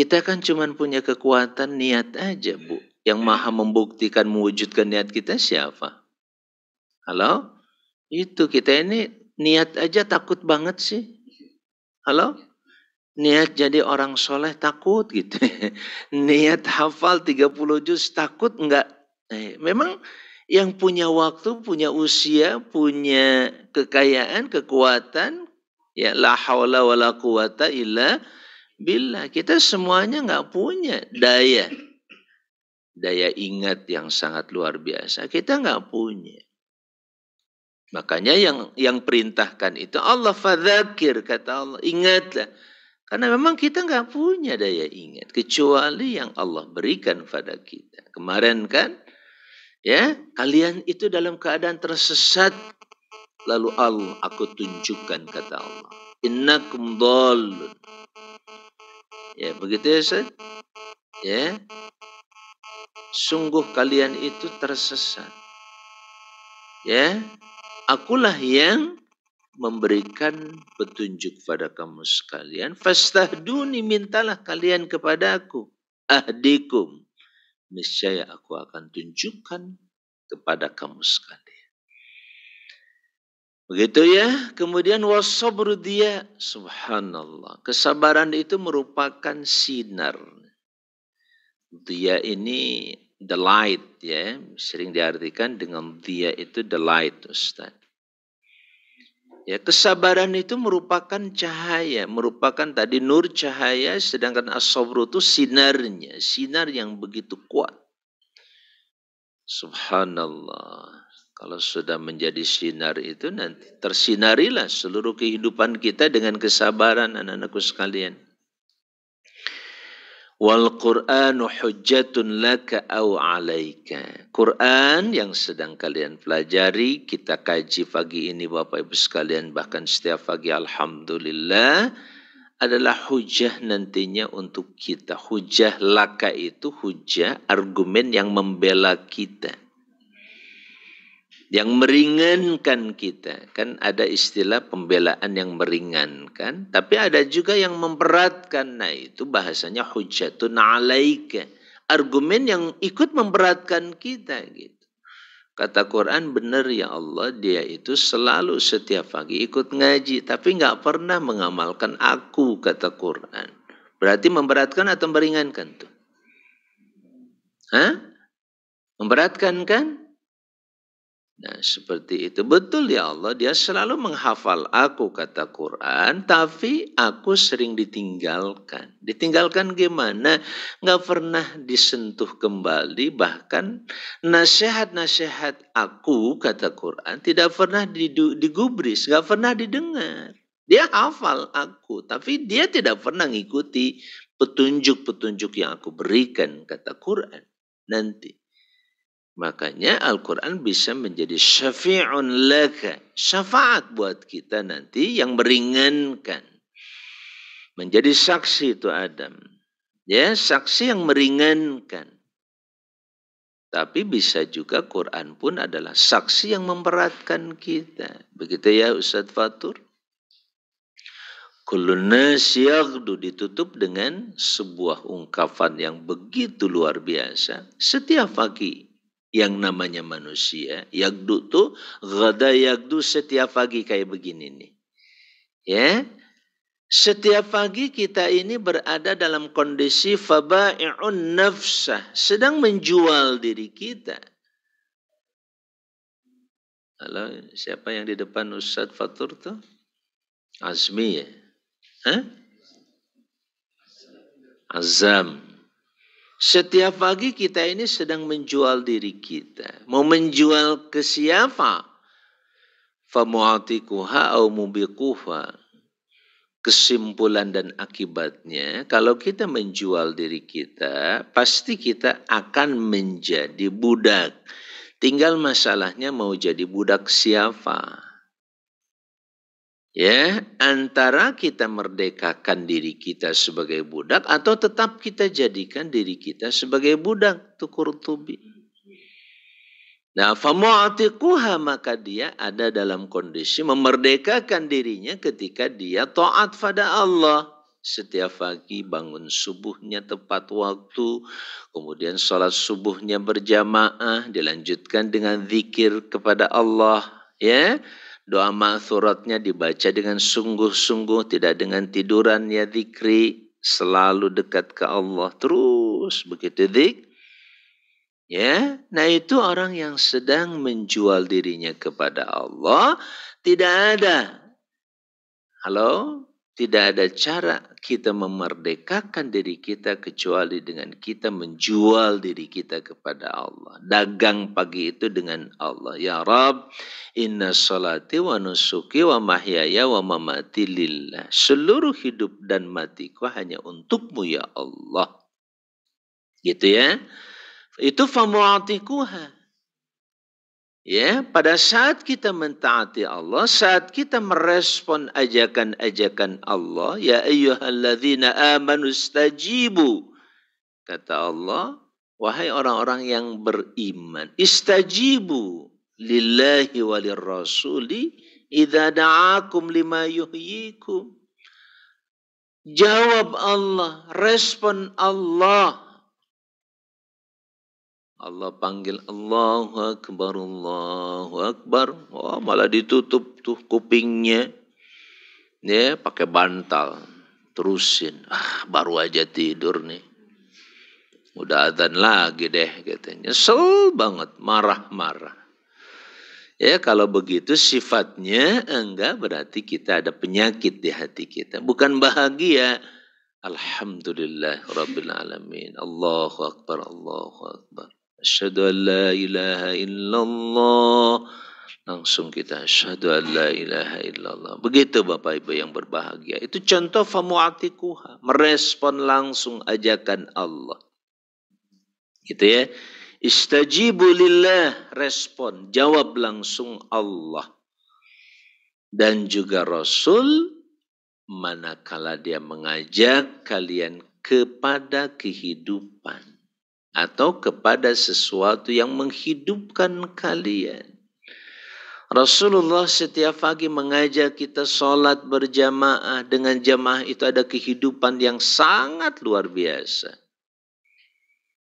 kita kan cuma punya kekuatan niat aja, Bu. Yang maha membuktikan mewujudkan niat kita siapa? Halo? Itu kita ini niat aja takut banget sih. Halo? Niat jadi orang soleh takut gitu. niat hafal 30 juz takut enggak. Eh, memang yang punya waktu, punya usia, punya kekayaan, kekuatan, ya la haula wala quwata illa Bila kita semuanya nggak punya daya, daya ingat yang sangat luar biasa, kita nggak punya. Makanya yang yang perintahkan itu Allah fadzakir kata Allah ingatlah karena memang kita nggak punya daya ingat kecuali yang Allah berikan pada kita. Kemarin kan ya kalian itu dalam keadaan tersesat lalu Allah aku tunjukkan kata Allah innakum Ya, begitu ya, Ustaz? Ya. Sungguh kalian itu tersesat. Ya. Akulah yang memberikan petunjuk pada kamu sekalian. Fastahduni mintalah kalian kepada kepadaku. Ahdikum. Niscaya aku akan tunjukkan kepada kamu sekalian. Begitu ya. Kemudian wasabru dia. Subhanallah. Kesabaran itu merupakan sinar. Dia ini the light ya. Sering diartikan dengan dia itu the light Ustaz. Ya, kesabaran itu merupakan cahaya, merupakan tadi nur cahaya, sedangkan asobru itu sinarnya, sinar yang begitu kuat. Subhanallah. Kalau sudah menjadi sinar itu nanti tersinarilah seluruh kehidupan kita dengan kesabaran anak-anakku sekalian. Wal Qur'anu hujjatun laka au alaika. Quran yang sedang kalian pelajari, kita kaji pagi ini Bapak Ibu sekalian bahkan setiap pagi alhamdulillah adalah hujah nantinya untuk kita. Hujah laka itu hujah argumen yang membela kita yang meringankan kita. Kan ada istilah pembelaan yang meringankan, tapi ada juga yang memberatkan. Nah, itu bahasanya hujjatun alaika. Argumen yang ikut memberatkan kita gitu. Kata Quran benar ya Allah dia itu selalu setiap pagi ikut ngaji tapi nggak pernah mengamalkan aku kata Quran. Berarti memberatkan atau meringankan tuh? Hah? Memberatkan kan? Nah, seperti itu betul ya Allah, dia selalu menghafal aku kata Quran, tapi aku sering ditinggalkan. Ditinggalkan gimana? Nggak pernah disentuh kembali, bahkan nasihat-nasihat aku kata Quran tidak pernah digubris, nggak pernah didengar. Dia hafal aku, tapi dia tidak pernah mengikuti petunjuk-petunjuk yang aku berikan kata Quran nanti. Makanya Al-Quran bisa menjadi syafi'un laka. Syafaat buat kita nanti yang meringankan. Menjadi saksi itu Adam. Ya, saksi yang meringankan. Tapi bisa juga Quran pun adalah saksi yang memberatkan kita. Begitu ya Ustadz Fatur? Kulunas yagdu ditutup dengan sebuah ungkapan yang begitu luar biasa. Setiap pagi yang namanya manusia. Yagdu tuh gada yagdu setiap pagi kayak begini nih. Ya. Setiap pagi kita ini berada dalam kondisi faba'i'un nafsah. Sedang menjual diri kita. Halo, siapa yang di depan Ustadz Fatur tuh? Azmi ya? Hah? Azam. Setiap pagi kita ini sedang menjual diri kita. Mau menjual ke siapa? Famu'atikuha au mubikuha. Kesimpulan dan akibatnya, kalau kita menjual diri kita, pasti kita akan menjadi budak. Tinggal masalahnya mau jadi budak siapa ya antara kita merdekakan diri kita sebagai budak atau tetap kita jadikan diri kita sebagai budak tukur tubi nah famu'atiquha maka dia ada dalam kondisi memerdekakan dirinya ketika dia taat pada Allah setiap pagi bangun subuhnya tepat waktu, kemudian sholat subuhnya berjamaah, dilanjutkan dengan zikir kepada Allah, ya. Doa ma'thuratnya dibaca dengan sungguh-sungguh, tidak dengan tiduran ya zikri, selalu dekat ke Allah terus begitu dik. Ya, nah itu orang yang sedang menjual dirinya kepada Allah, tidak ada. Halo, tidak ada cara kita memerdekakan diri kita kecuali dengan kita menjual diri kita kepada Allah. Dagang pagi itu dengan Allah. Ya Rab, inna salati wa nusuki wa mahyaya wa mamati lillah. Seluruh hidup dan matiku hanya untukmu ya Allah. Gitu ya. Itu famu'atikuha. Ya, pada saat kita mentaati Allah, saat kita merespon ajakan-ajakan Allah, ya ayyuhalladzina amanu istajibu. Kata Allah, wahai orang-orang yang beriman, istajibu lillahi walir rasuli idza da'akum lima yuhyikum. Jawab Allah, respon Allah Allah panggil Allahu Akbar, Allahu Akbar. Oh, malah ditutup tuh kupingnya. Ya, pakai bantal. Terusin. Ah, baru aja tidur nih. Udah adzan lagi deh katanya. Nyesel banget, marah-marah. Ya, kalau begitu sifatnya enggak berarti kita ada penyakit di hati kita. Bukan bahagia. Alhamdulillah Rabbil Alamin. Allahu Akbar, Allahu Akbar. Asyhadu an la ilaha illallah. Langsung kita asyhadu an la ilaha illallah. Begitu Bapak Ibu yang berbahagia. Itu contoh famu'atikuha. Merespon langsung ajakan Allah. Gitu ya. Istajibu lillah. Respon. Jawab langsung Allah. Dan juga Rasul manakala dia mengajak kalian kepada kehidupan atau kepada sesuatu yang menghidupkan kalian. Rasulullah setiap pagi mengajak kita sholat berjamaah. Dengan jamaah itu ada kehidupan yang sangat luar biasa.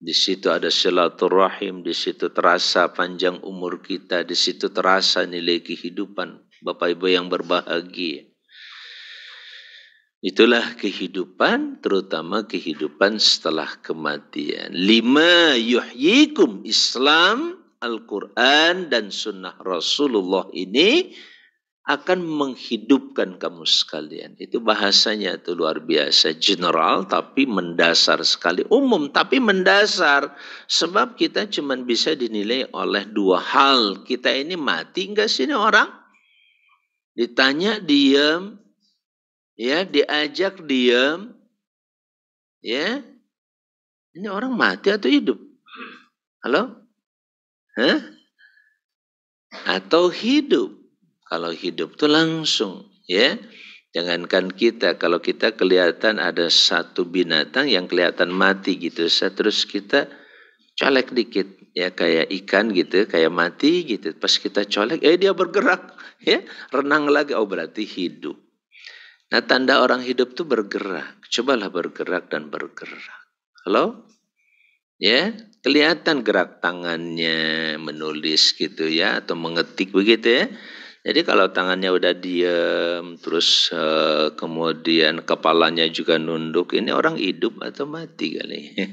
Di situ ada silaturahim, di situ terasa panjang umur kita, di situ terasa nilai kehidupan Bapak Ibu yang berbahagia. Itulah kehidupan, terutama kehidupan setelah kematian. Lima yuhyikum Islam, Al-Quran, dan sunnah Rasulullah ini akan menghidupkan kamu sekalian. Itu bahasanya itu luar biasa. General tapi mendasar sekali. Umum tapi mendasar. Sebab kita cuma bisa dinilai oleh dua hal. Kita ini mati enggak sini orang? Ditanya diam, ya diajak diam ya ini orang mati atau hidup halo Hah? atau hidup kalau hidup tuh langsung ya jangankan kita kalau kita kelihatan ada satu binatang yang kelihatan mati gitu terus kita colek dikit ya kayak ikan gitu kayak mati gitu pas kita colek eh dia bergerak ya renang lagi oh berarti hidup Nah tanda orang hidup itu bergerak. Cobalah bergerak dan bergerak. Halo? Ya, kelihatan gerak tangannya menulis gitu ya atau mengetik begitu ya. Jadi kalau tangannya udah diam terus uh, kemudian kepalanya juga nunduk, ini orang hidup atau mati kali.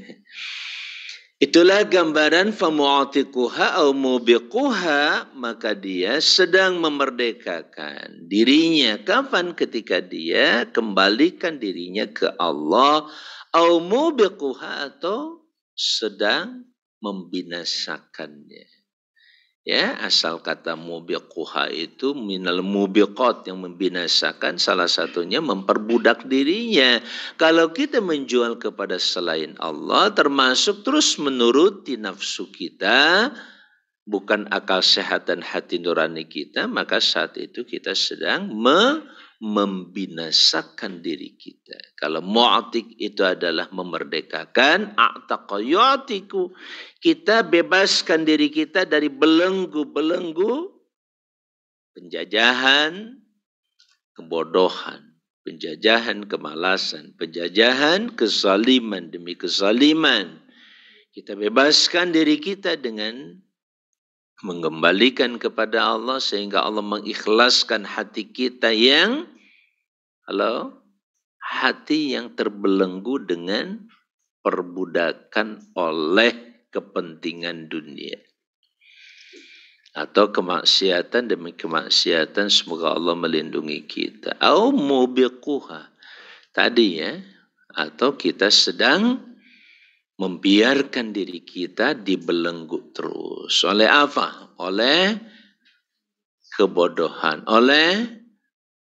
Itulah gambaran famu'atikuha au mubiquha maka dia sedang memerdekakan dirinya kapan ketika dia kembalikan dirinya ke Allah au mubiquha atau sedang membinasakannya. Ya, asal kata mubiquha itu minal mubiqat yang membinasakan salah satunya memperbudak dirinya. Kalau kita menjual kepada selain Allah termasuk terus menuruti nafsu kita bukan akal sehat dan hati nurani kita, maka saat itu kita sedang me membinasakan diri kita. Kalau mu'atik itu adalah memerdekakan, a'taqayatiku. Kita bebaskan diri kita dari belenggu-belenggu penjajahan, kebodohan, penjajahan kemalasan, penjajahan kesaliman demi kesaliman. Kita bebaskan diri kita dengan mengembalikan kepada Allah sehingga Allah mengikhlaskan hati kita yang halo hati yang terbelenggu dengan perbudakan oleh kepentingan dunia atau kemaksiatan demi kemaksiatan semoga Allah melindungi kita au mubiquha tadi ya atau kita sedang membiarkan diri kita dibelenggu terus. Oleh apa? Oleh kebodohan, oleh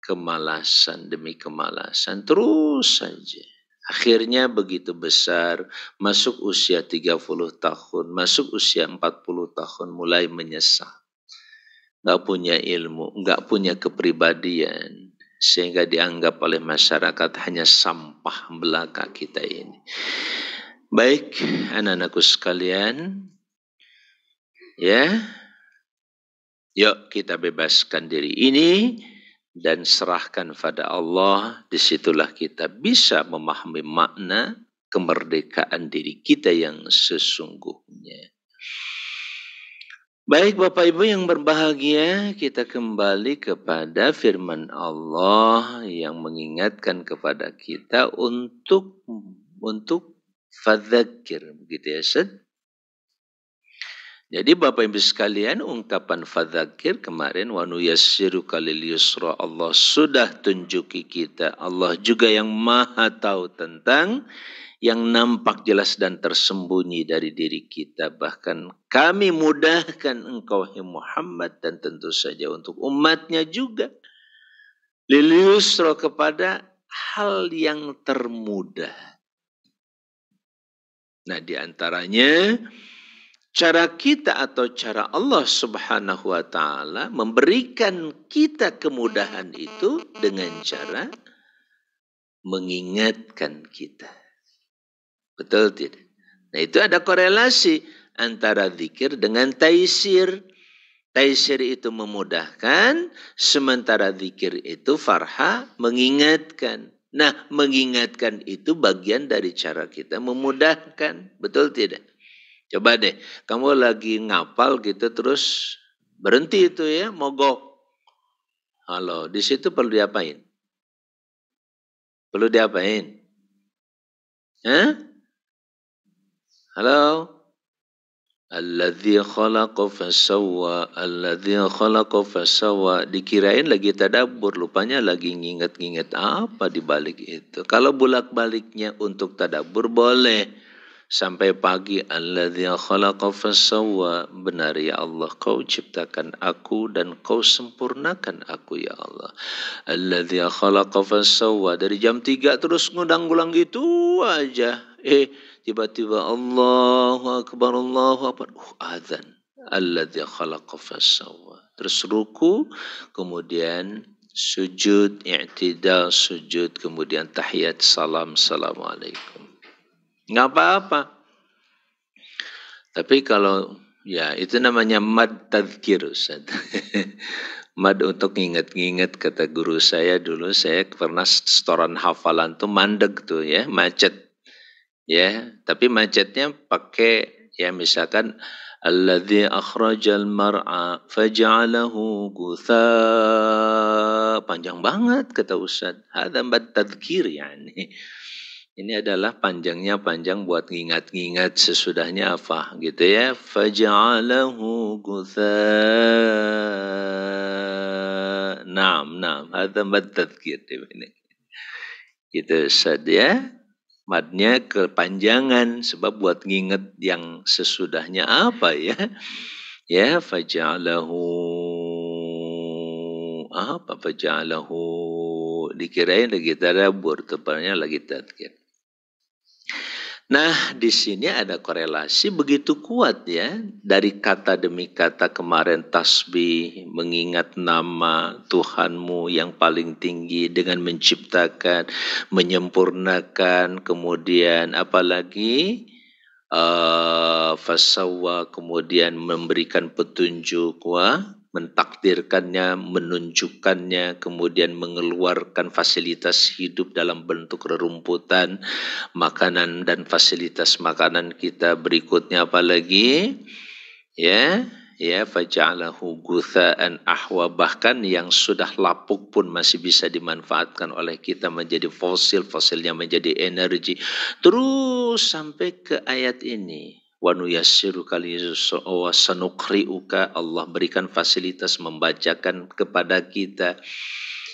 kemalasan demi kemalasan terus saja. Akhirnya begitu besar, masuk usia 30 tahun, masuk usia 40 tahun mulai menyesal. Gak punya ilmu, gak punya kepribadian, sehingga dianggap oleh masyarakat hanya sampah belaka kita ini. Baik, anak-anakku sekalian. Ya. Yuk kita bebaskan diri ini dan serahkan pada Allah. Disitulah kita bisa memahami makna kemerdekaan diri kita yang sesungguhnya. Baik Bapak Ibu yang berbahagia, kita kembali kepada firman Allah yang mengingatkan kepada kita untuk untuk Fadzakir begitu ya Ustaz. Jadi Bapak Ibu sekalian ungkapan fadzakir kemarin wa nuyassiru kalil yusra Allah sudah tunjuki kita Allah juga yang maha tahu tentang yang nampak jelas dan tersembunyi dari diri kita bahkan kami mudahkan engkau ya Muhammad dan tentu saja untuk umatnya juga lil yusra kepada hal yang termudah Nah, di antaranya cara kita atau cara Allah Subhanahu wa taala memberikan kita kemudahan itu dengan cara mengingatkan kita. Betul tidak? Nah, itu ada korelasi antara zikir dengan taisir. Taisir itu memudahkan, sementara zikir itu farha mengingatkan. Nah, mengingatkan itu bagian dari cara kita memudahkan, betul tidak? Coba deh, kamu lagi ngapal gitu terus berhenti itu ya, mogok. Halo, di situ perlu diapain? Perlu diapain? Hah? Halo? Alladzi khalaqa fasawa alladzi khalaqa fasawa Dikirain lagi tadabur lupanya lagi nginget-nginget apa di balik itu. Kalau bulak baliknya untuk tadabur boleh. Sampai pagi alladzi khalaqa fasawa Benar ya Allah, kau ciptakan aku dan kau sempurnakan aku ya Allah. Alladzi khalaqa fasawa Dari jam 3 terus ngundang-ngulang gitu aja. Eh, Tiba-tiba Allahu Akbar, Allahu Akbar. Uh, azan. alladzi khalaqa fasawwa. Terus ruku, kemudian sujud, i'tidal, sujud, kemudian tahiyat, salam, assalamualaikum. Nggak apa-apa. Tapi kalau ya itu namanya mad tadkir Ustaz. mad untuk ingat-ingat kata guru saya dulu saya pernah setoran hafalan tuh mandek tuh ya macet ya tapi macetnya pakai ya misalkan alladzi akhrajal mar'a faj'alahu gutha panjang banget kata Ustaz hadza bat tadhkir yani ini adalah panjangnya panjang buat ngingat-ngingat sesudahnya apa gitu ya faj'alahu gutha nam nam hadza bat tadhkir ini gitu Ustaz ya matnya kepanjangan sebab buat nginget yang sesudahnya apa ya ya faja'lahu apa faja'lahu dikirain lagi tadabur tepatnya lagi tadkir Nah, di sini ada korelasi begitu kuat ya dari kata demi kata kemarin tasbih mengingat nama Tuhanmu yang paling tinggi dengan menciptakan, menyempurnakan, kemudian apalagi uh, fasawa kemudian memberikan petunjuk Wah mentakdirkannya, menunjukkannya, kemudian mengeluarkan fasilitas hidup dalam bentuk rerumputan, makanan dan fasilitas makanan kita berikutnya apalagi ya ya faja'alahu gutha'an ahwa bahkan yang sudah lapuk pun masih bisa dimanfaatkan oleh kita menjadi fosil fosilnya menjadi energi terus sampai ke ayat ini wa nuyassiruka wa sanuqri'uka Allah berikan fasilitas membacakan kepada kita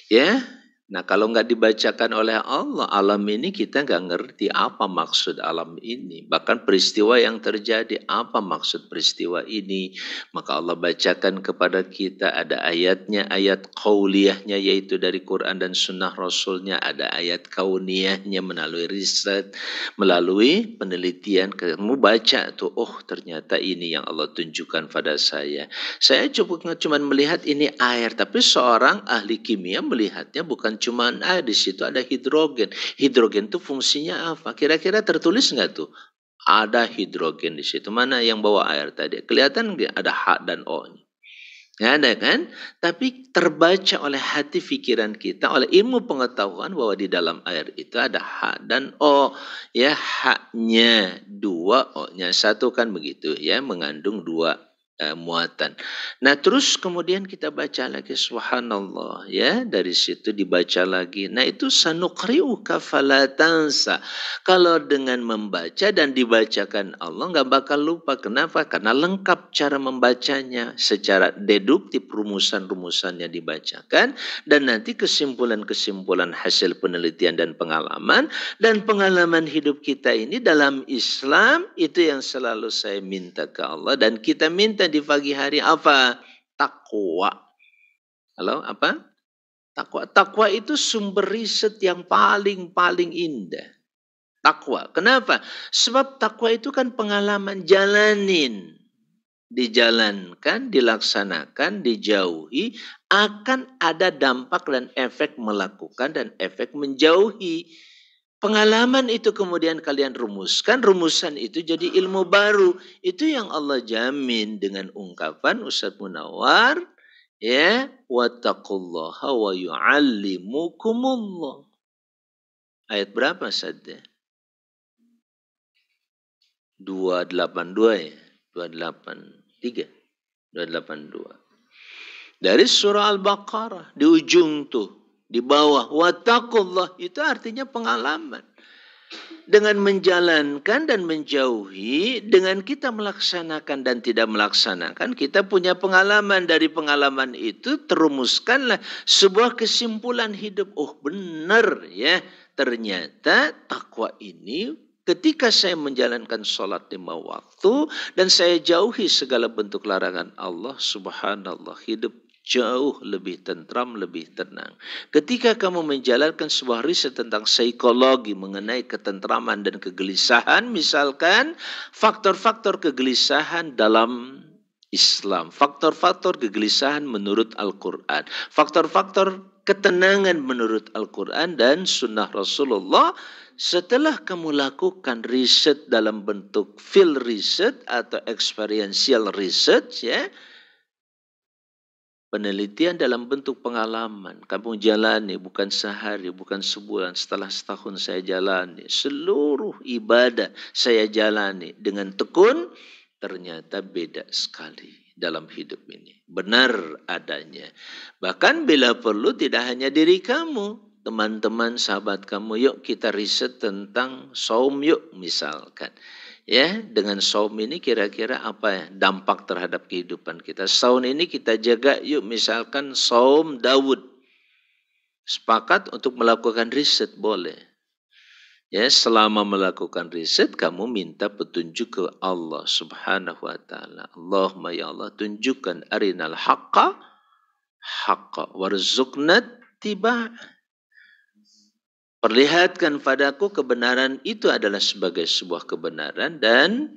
ya Nah kalau nggak dibacakan oleh Allah, alam ini kita nggak ngerti apa maksud alam ini. Bahkan peristiwa yang terjadi, apa maksud peristiwa ini. Maka Allah bacakan kepada kita ada ayatnya, ayat kauliahnya yaitu dari Quran dan sunnah Rasulnya. Ada ayat kauniyahnya melalui riset, melalui penelitian. Kamu baca tuh, oh ternyata ini yang Allah tunjukkan pada saya. Saya cukup cuma melihat ini air, tapi seorang ahli kimia melihatnya bukan cuma A, ah, di situ ada hidrogen. Hidrogen itu fungsinya apa? Kira-kira tertulis nggak tuh? Ada hidrogen di situ. Mana yang bawa air tadi? Kelihatan nggak ada H dan O. ini Ya, ada kan? Tapi terbaca oleh hati pikiran kita, oleh ilmu pengetahuan bahwa di dalam air itu ada H dan O. Ya, H-nya dua, O-nya satu kan begitu ya, mengandung dua Eh, muatan. Nah, terus kemudian kita baca lagi subhanallah ya, dari situ dibaca lagi. Nah, itu sanukriu kafalatansa. Kalau dengan membaca dan dibacakan Allah nggak bakal lupa. Kenapa? Karena lengkap cara membacanya secara deduktif rumusan-rumusannya dibacakan dan nanti kesimpulan-kesimpulan hasil penelitian dan pengalaman dan pengalaman hidup kita ini dalam Islam itu yang selalu saya minta ke Allah dan kita minta kita di pagi hari apa? Takwa. Halo, apa? Takwa. Takwa itu sumber riset yang paling-paling indah. Takwa. Kenapa? Sebab takwa itu kan pengalaman jalanin. Dijalankan, dilaksanakan, dijauhi, akan ada dampak dan efek melakukan dan efek menjauhi Pengalaman itu kemudian kalian rumuskan, rumusan itu jadi ilmu baru. Itu yang Allah jamin dengan ungkapan Ustaz Munawar, ya, wattaqullaha wa yu'allimukumullah. Ayat berapa Ustaz? 282 ya, 283, 282. Dari surah Al-Baqarah di ujung tuh di bawah wattaqullah itu artinya pengalaman dengan menjalankan dan menjauhi dengan kita melaksanakan dan tidak melaksanakan kita punya pengalaman dari pengalaman itu terumuskanlah sebuah kesimpulan hidup oh benar ya ternyata takwa ini ketika saya menjalankan sholat lima waktu dan saya jauhi segala bentuk larangan Allah subhanallah hidup jauh lebih tentram, lebih tenang. Ketika kamu menjalankan sebuah riset tentang psikologi mengenai ketentraman dan kegelisahan, misalkan faktor-faktor kegelisahan dalam Islam, faktor-faktor kegelisahan menurut Al-Quran, faktor-faktor ketenangan menurut Al-Quran dan sunnah Rasulullah setelah kamu lakukan riset dalam bentuk field riset atau experiential research ya Penelitian dalam bentuk pengalaman. Kamu jalani bukan sehari, bukan sebulan. Setelah setahun saya jalani. Seluruh ibadah saya jalani. Dengan tekun ternyata beda sekali dalam hidup ini. Benar adanya. Bahkan bila perlu tidak hanya diri kamu. Teman-teman, sahabat kamu, yuk kita riset tentang saum yuk misalkan ya dengan saum ini kira-kira apa ya dampak terhadap kehidupan kita. Saum ini kita jaga yuk misalkan saum Daud. Sepakat untuk melakukan riset boleh. Ya, selama melakukan riset kamu minta petunjuk ke Allah Subhanahu wa taala. Allahumma ya Allah tunjukkan arinal haqqa haqqa warzuknat tiba Perlihatkan padaku kebenaran itu adalah sebagai sebuah kebenaran dan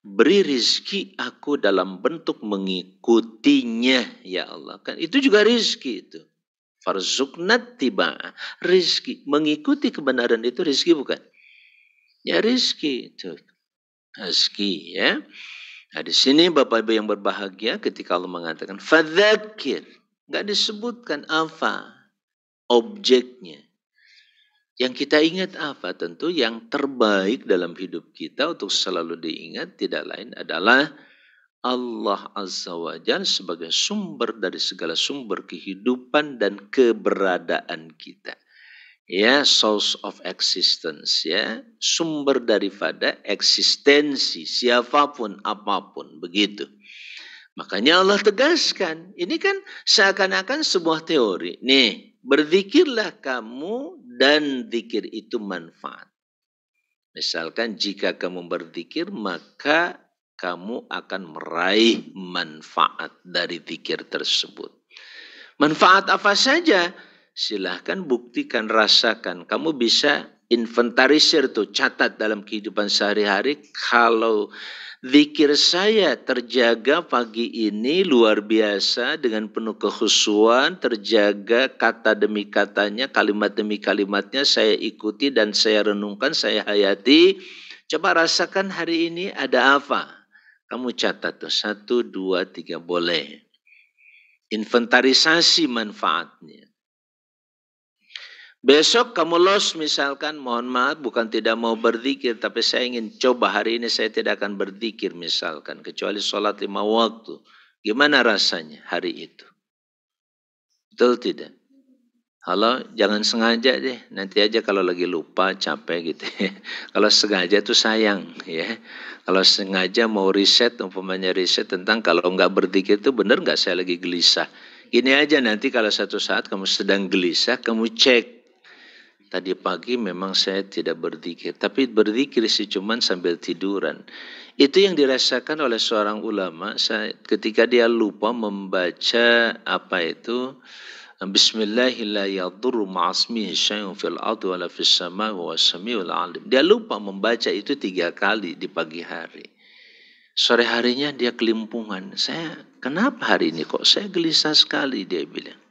beri rizki aku dalam bentuk mengikutinya ya Allah kan itu juga rizki itu farzuknat tiba rizki mengikuti kebenaran itu rizki bukan ya rizki itu rizki ya nah, di sini bapak ibu yang berbahagia ketika Allah mengatakan fadzakir nggak disebutkan apa objeknya yang kita ingat apa? Tentu yang terbaik dalam hidup kita untuk selalu diingat tidak lain adalah Allah Azza wa Jal sebagai sumber dari segala sumber kehidupan dan keberadaan kita. Ya, source of existence ya, sumber daripada eksistensi siapapun apapun begitu. Makanya Allah tegaskan, ini kan seakan-akan sebuah teori. Nih, Berzikirlah kamu dan zikir itu manfaat. Misalkan jika kamu berzikir maka kamu akan meraih manfaat dari zikir tersebut. Manfaat apa saja? Silahkan buktikan, rasakan. Kamu bisa inventarisir tuh, catat dalam kehidupan sehari-hari. Kalau Zikir saya terjaga pagi ini luar biasa dengan penuh kehusuan terjaga kata demi katanya, kalimat demi kalimatnya saya ikuti dan saya renungkan, saya hayati. Coba rasakan hari ini ada apa? Kamu catat tuh, satu, dua, tiga, boleh. Inventarisasi manfaatnya. Besok kamu los misalkan, mohon maaf bukan tidak mau berzikir, tapi saya ingin coba hari ini saya tidak akan berzikir misalkan, kecuali sholat lima waktu. Gimana rasanya hari itu? Betul tidak? Halo, jangan sengaja deh. Nanti aja kalau lagi lupa, capek gitu ya. Kalau sengaja tuh sayang ya. Kalau sengaja mau riset, umpamanya riset tentang kalau nggak berzikir tuh bener nggak saya lagi gelisah. Ini aja nanti kalau satu saat kamu sedang gelisah, kamu cek Tadi pagi memang saya tidak berzikir, tapi berzikir sih cuman sambil tiduran. Itu yang dirasakan oleh seorang ulama saya, ketika dia lupa membaca apa itu Bismillahirrahmanirrahim. Dia lupa membaca itu tiga kali di pagi hari. Sore harinya dia kelimpungan. Saya kenapa hari ini kok saya gelisah sekali dia bilang.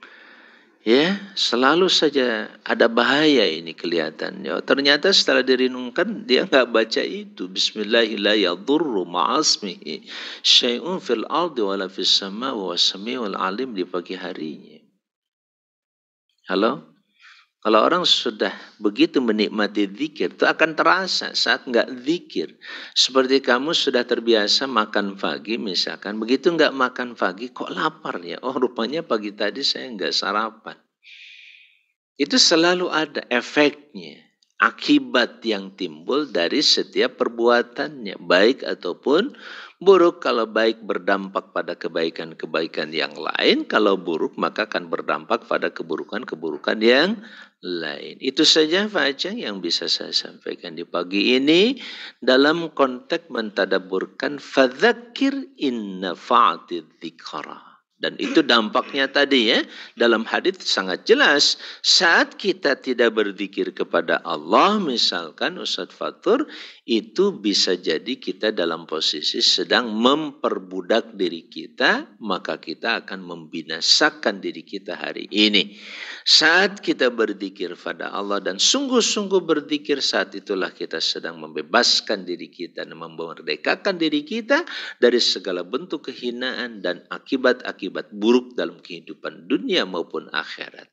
Ya, selalu saja ada bahaya ini kelihatan. Ya, oh, ternyata setelah dirinungkan dia nggak baca itu. Bismillahirrahmanirrahim. Syai'un fil ardi fis sama wa alim di pagi harinya. Halo? Kalau orang sudah begitu menikmati zikir, itu akan terasa saat nggak zikir. Seperti kamu sudah terbiasa makan pagi misalkan, begitu nggak makan pagi kok lapar ya? Oh rupanya pagi tadi saya nggak sarapan. Itu selalu ada efeknya, akibat yang timbul dari setiap perbuatannya, baik ataupun Buruk kalau baik berdampak pada kebaikan-kebaikan yang lain, kalau buruk maka akan berdampak pada keburukan-keburukan yang lain. Itu saja Pak yang bisa saya sampaikan di pagi ini dalam konteks mentadaburkan Fadhakir inna fa'atid dikharah. Dan itu dampaknya tadi ya. Dalam hadis sangat jelas. Saat kita tidak berzikir kepada Allah misalkan Ustadz Fatur. Itu bisa jadi kita dalam posisi sedang memperbudak diri kita. Maka kita akan membinasakan diri kita hari ini. Saat kita berzikir pada Allah dan sungguh-sungguh berzikir saat itulah kita sedang membebaskan diri kita. Dan memerdekakan diri kita dari segala bentuk kehinaan dan akibat-akibat akibat buruk dalam kehidupan dunia maupun akhirat.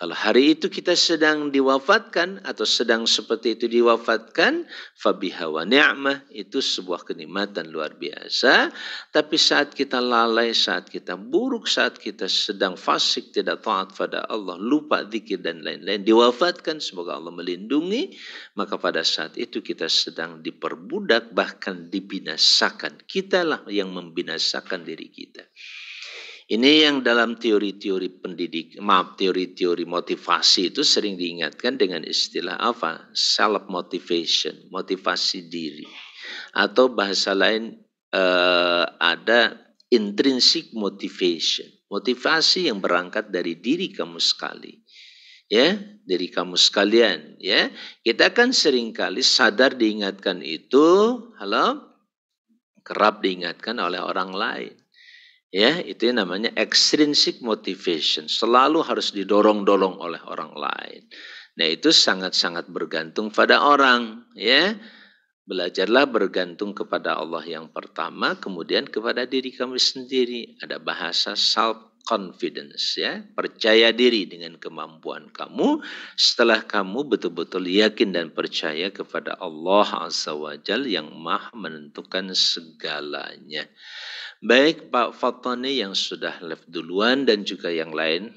Kalau hari itu kita sedang diwafatkan atau sedang seperti itu diwafatkan, fabiha wa ni'mah itu sebuah kenikmatan luar biasa. Tapi saat kita lalai, saat kita buruk, saat kita sedang fasik, tidak taat pada Allah, lupa zikir dan lain-lain, diwafatkan semoga Allah melindungi, maka pada saat itu kita sedang diperbudak bahkan dibinasakan. Kitalah yang membinasakan diri kita. Ini yang dalam teori-teori pendidik, maaf teori-teori motivasi itu sering diingatkan dengan istilah apa? Self motivation, motivasi diri. Atau bahasa lain eh, ada intrinsic motivation, motivasi yang berangkat dari diri kamu sekali. Ya, dari kamu sekalian, ya. Kita kan seringkali sadar diingatkan itu, halo? kerap diingatkan oleh orang lain Ya, itu yang namanya extrinsic motivation. Selalu harus didorong-dorong oleh orang lain. Nah, itu sangat-sangat bergantung pada orang, ya. Belajarlah bergantung kepada Allah yang pertama, kemudian kepada diri kamu sendiri. Ada bahasa self confidence ya, percaya diri dengan kemampuan kamu. Setelah kamu betul-betul yakin dan percaya kepada Allah Azza wa Jal yang Maha menentukan segalanya. Baik Pak Fatoni yang sudah left duluan dan juga yang lain.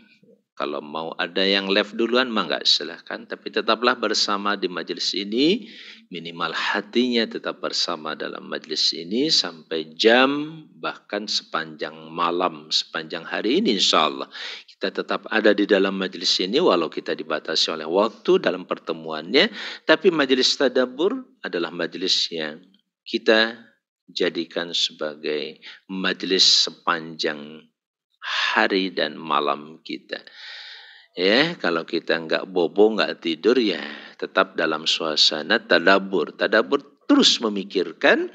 Kalau mau ada yang left duluan, ma'nggak silahkan. Tapi tetaplah bersama di majelis ini. Minimal hatinya tetap bersama dalam majelis ini sampai jam bahkan sepanjang malam, sepanjang hari ini insya Allah kita tetap ada di dalam majelis ini walau kita dibatasi oleh waktu dalam pertemuannya tapi majelis tadabur adalah majelis yang kita jadikan sebagai majelis sepanjang hari dan malam kita. Ya, kalau kita nggak bobo, nggak tidur ya tetap dalam suasana tadabur. Tadabur terus memikirkan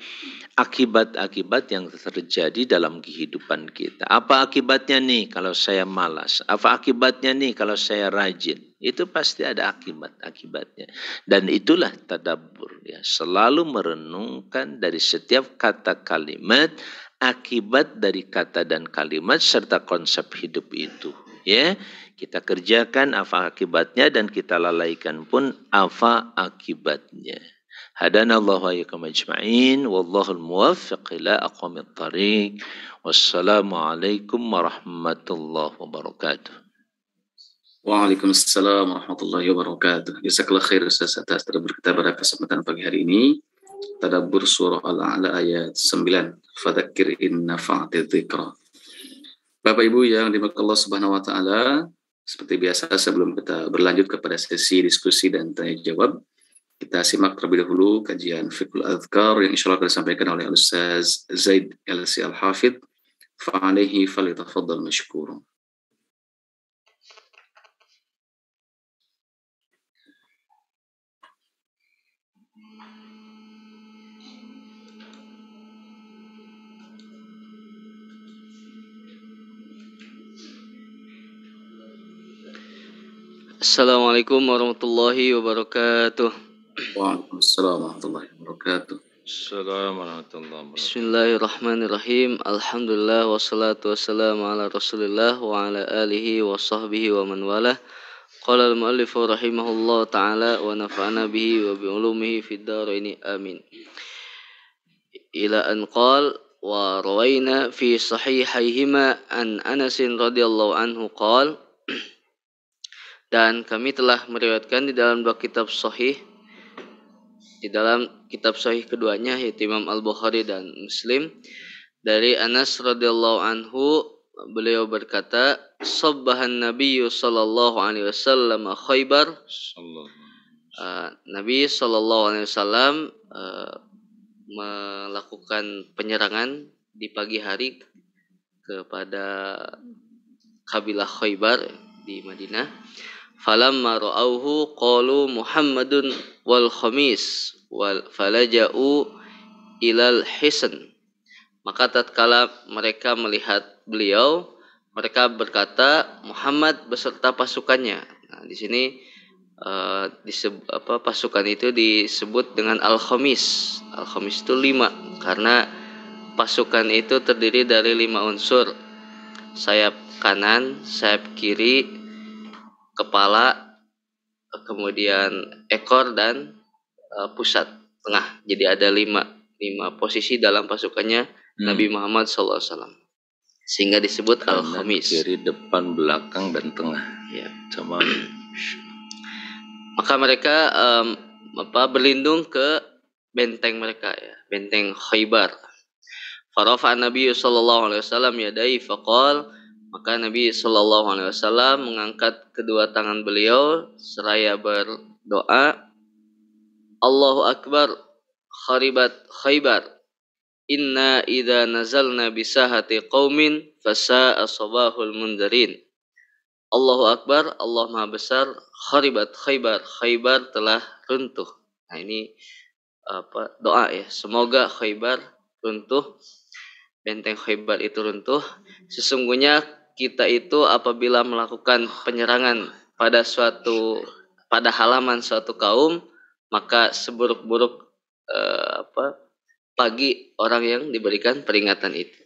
akibat-akibat yang terjadi dalam kehidupan kita. Apa akibatnya nih kalau saya malas? Apa akibatnya nih kalau saya rajin? Itu pasti ada akibat-akibatnya. Dan itulah tadabbur ya, selalu merenungkan dari setiap kata kalimat akibat dari kata dan kalimat serta konsep hidup itu ya kita kerjakan apa akibatnya dan kita lalaikan pun apa akibatnya هدانا الله وإياكم أجمعين والله الموفق إلى أقوم الطريق والسلام عليكم ورحمة الله وبركاته Waalaikumsalam warahmatullahi wabarakatuh. الله Jazakallah khair Ustaz atas tadabbur kita pada kesempatan pagi hari ini Tadabbur surah Al-A'la ayat 9 Fadakir inna fa'ati Bapak Ibu yang dimakan Allah Subhanahu wa taala, seperti biasa sebelum kita berlanjut kepada sesi diskusi dan tanya jawab, kita simak terlebih dahulu kajian Fiqhul Adhkar yang insya Allah akan disampaikan oleh Al-Ustaz Zaid LC Al-Hafidh. Fa'alaihi falitafaddal mashkurun. Assalamualaikum warahmatullahi wabarakatuh. Waalaikumsalam warahmatullahi wabarakatuh. Bismillahirrahmanirrahim. Alhamdulillah wassalatu wassalamu ala Rasulillah wa ala alihi wa sahbihi wa man walah. Qala al-muallif rahimahullah taala wa nafa'ana bihi wa bi ulumihi fid dharaini amin. Ila an qala wa rawaina fi sahihaihima an Anas radhiyallahu anhu qala dan kami telah meriwayatkan di dalam dua kitab sahih di dalam kitab sahih keduanya yaitu Imam Al-Bukhari dan Muslim dari Anas radhiyallahu anhu beliau berkata sabbahan nabiyyu sallallahu alaihi wasallam khaybar uh, nabi sallallahu alaihi wasallam ah, melakukan penyerangan di pagi hari kepada kabilah khaybar di Madinah falamma ra'awhu qalu Muhammadun wal khamis wal falaja'u ilal hisan maka tatkala mereka melihat beliau mereka berkata Muhammad beserta pasukannya nah di sini uh, eh, disebut, apa pasukan itu disebut dengan al khamis al khamis itu lima karena pasukan itu terdiri dari lima unsur sayap kanan sayap kiri kepala, kemudian ekor dan uh, pusat tengah. Jadi ada lima lima posisi dalam pasukannya hmm. Nabi Muhammad SAW. Sehingga disebut Al-Khamis. Kiri, depan, belakang, dan tengah. Ya. Sama. Maka mereka um, apa berlindung ke benteng mereka ya, benteng Khaybar. Farafa Nabi sallallahu alaihi wasallam yadai faqal maka Nabi Shallallahu Alaihi Wasallam mengangkat kedua tangan beliau seraya berdoa, Allahu Akbar, kharibat khaybar, inna idza nazalna bisahati qaumin fasa asobahul mundarin. Allahu Akbar, Allah Maha Besar, kharibat khaybar, khaybar telah runtuh. Nah ini apa doa ya, semoga khaybar runtuh benteng Khaybar itu runtuh, sesungguhnya kita itu apabila melakukan penyerangan pada suatu pada halaman suatu kaum, maka seburuk-buruk eh, apa pagi orang yang diberikan peringatan itu.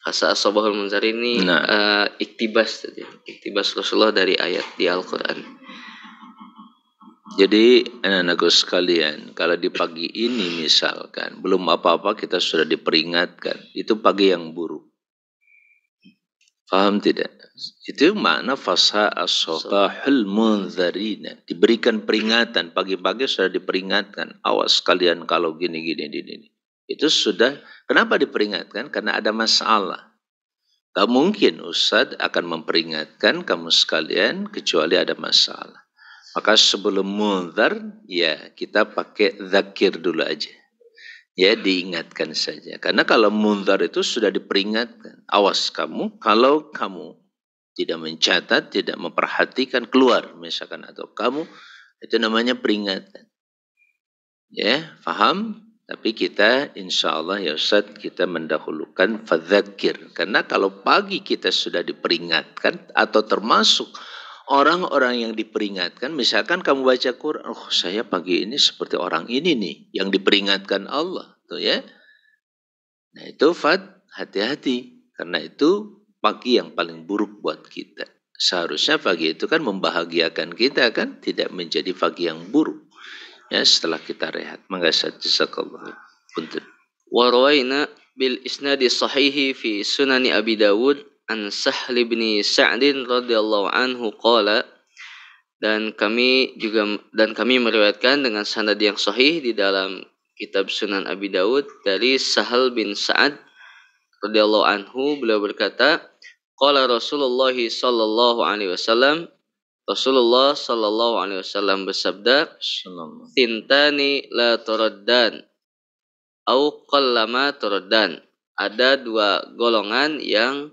Fasa asobahul Munzari ini nah. uh, iktibas iktibas Rasulullah dari ayat di Al-Qur'an. Jadi anak-anakku sekalian, kalau di pagi ini misalkan belum apa-apa kita sudah diperingatkan, itu pagi yang buruk. Paham tidak? Itu makna fasa as-sabahul munzarina. Diberikan peringatan, pagi-pagi sudah diperingatkan. Awas kalian kalau gini, gini, gini, Itu sudah, kenapa diperingatkan? Karena ada masalah. Tak mungkin Ustadz akan memperingatkan kamu sekalian kecuali ada masalah. Maka sebelum mudhar, ya kita pakai zakir dulu aja. Ya diingatkan saja. Karena kalau mudhar itu sudah diperingatkan. Awas kamu kalau kamu tidak mencatat, tidak memperhatikan keluar misalkan atau kamu itu namanya peringatan. Ya, faham? Tapi kita insya Allah ya Ustaz kita mendahulukan fadzakir. Karena kalau pagi kita sudah diperingatkan atau termasuk orang-orang yang diperingatkan, misalkan kamu baca Quran, oh saya pagi ini seperti orang ini nih yang diperingatkan Allah, tuh gitu ya. Nah itu fat hati-hati karena itu pagi yang paling buruk buat kita. Seharusnya pagi itu kan membahagiakan kita kan, tidak menjadi pagi yang buruk. Ya setelah kita rehat. Maka jazakallah. Untuk warwaina bil isnadi sahihi fi sunani Abi Dawud an Sahl bin Sa'd radhiyallahu anhu qala dan kami juga dan kami meriwayatkan dengan sanad yang sahih di dalam kitab Sunan Abi Daud dari Sahal bin Sa'ad radhiyallahu anhu beliau berkata qala Rasulullah sallallahu alaihi wasallam Rasulullah sallallahu alaihi wasallam bersabda tintani la turaddan au qallama turaddan ada dua golongan yang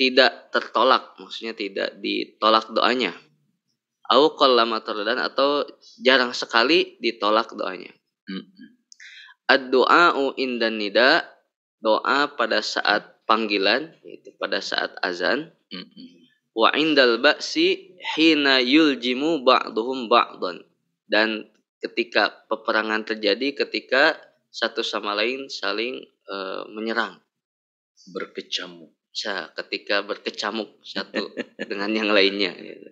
tidak tertolak, maksudnya tidak ditolak doanya. Au qallama atau jarang sekali ditolak doanya. Hmm. Ad-du'a'u indan nida, doa pada saat panggilan, itu pada saat azan. Hmm. Wa indal ba'si hina yuljimu ba'duhum don. Dan ketika peperangan terjadi ketika satu sama lain saling eh, menyerang berkecamuk bisa ketika berkecamuk satu dengan yang lainnya. Gitu.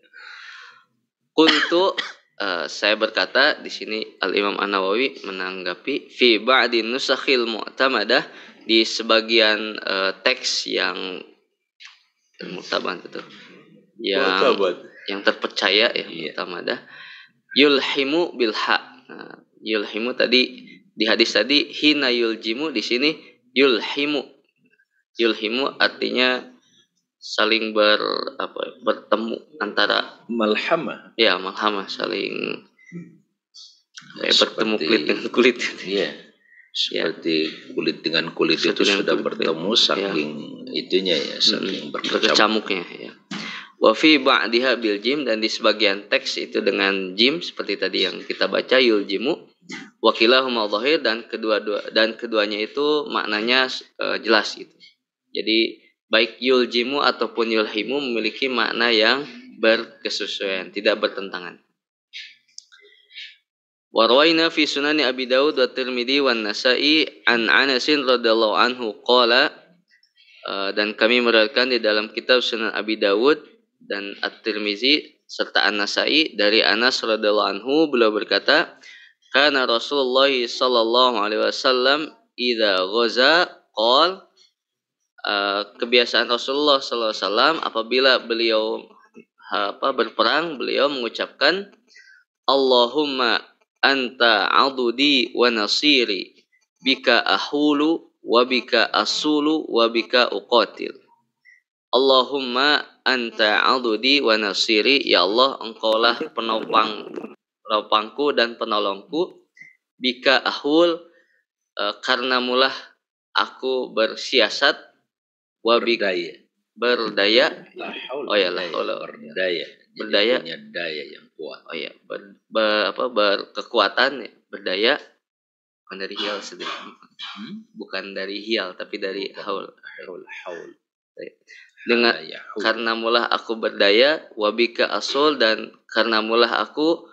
Kuntu uh, saya berkata di sini Al Imam An Nawawi menanggapi fi ba'di nusakhil mu'tamadah di sebagian uh, teks yang mutabat itu yang mutabat. yang terpercaya ya yeah. mutamadah yulhimu bilha nah, yulhimu tadi di hadis tadi hina yuljimu di sini yulhimu yulhimu artinya saling ber apa bertemu antara malhama ya malhama saling eh, seperti, bertemu kulit dengan kulit ya seperti ya. kulit dengan kulit seperti itu sudah kulit, bertemu ya. saking ya. itunya ya hmm, saking hmm, berkecamuknya ya wafi ba'diha bil jim dan di sebagian teks itu dengan jim seperti tadi yang kita baca yulhimu jimu dan kedua-dua dan keduanya itu maknanya uh, jelas gitu jadi baik yuljimu ataupun yulhimu memiliki makna yang berkesesuaian, tidak bertentangan. Warwaina fi sunani Abi Dawud wa Tirmidzi wa Nasa'i an Anasin radhiyallahu anhu qala eh, dan kami meriwayatkan di dalam kitab Sunan Abi Dawud dan At-Tirmizi serta An-Nasa'i dari Anas radhiyallahu anhu beliau berkata karena Rasulullah sallallahu alaihi wasallam idza ghaza qala Eh, kebiasaan Rasulullah SAW apabila beliau apa berperang beliau mengucapkan Allahumma anta adudi wa nasiri bika ahulu wa bika asulu wa bika uqatil Allahumma anta adudi wa nasiri ya Allah engkau lah penopang penopangku dan penolongku bika ahul eh, karena mulah aku bersiasat wabikai berdaya oh ya lah berdaya berdaya punya daya yang kuat oh ya ber, ber apa berkekuatan ya, berdaya bukan dari hial sedikit hmm? bukan dari hial tapi dari haul haul haul dengan karena mulah aku berdaya wabika asul dan karena mulah aku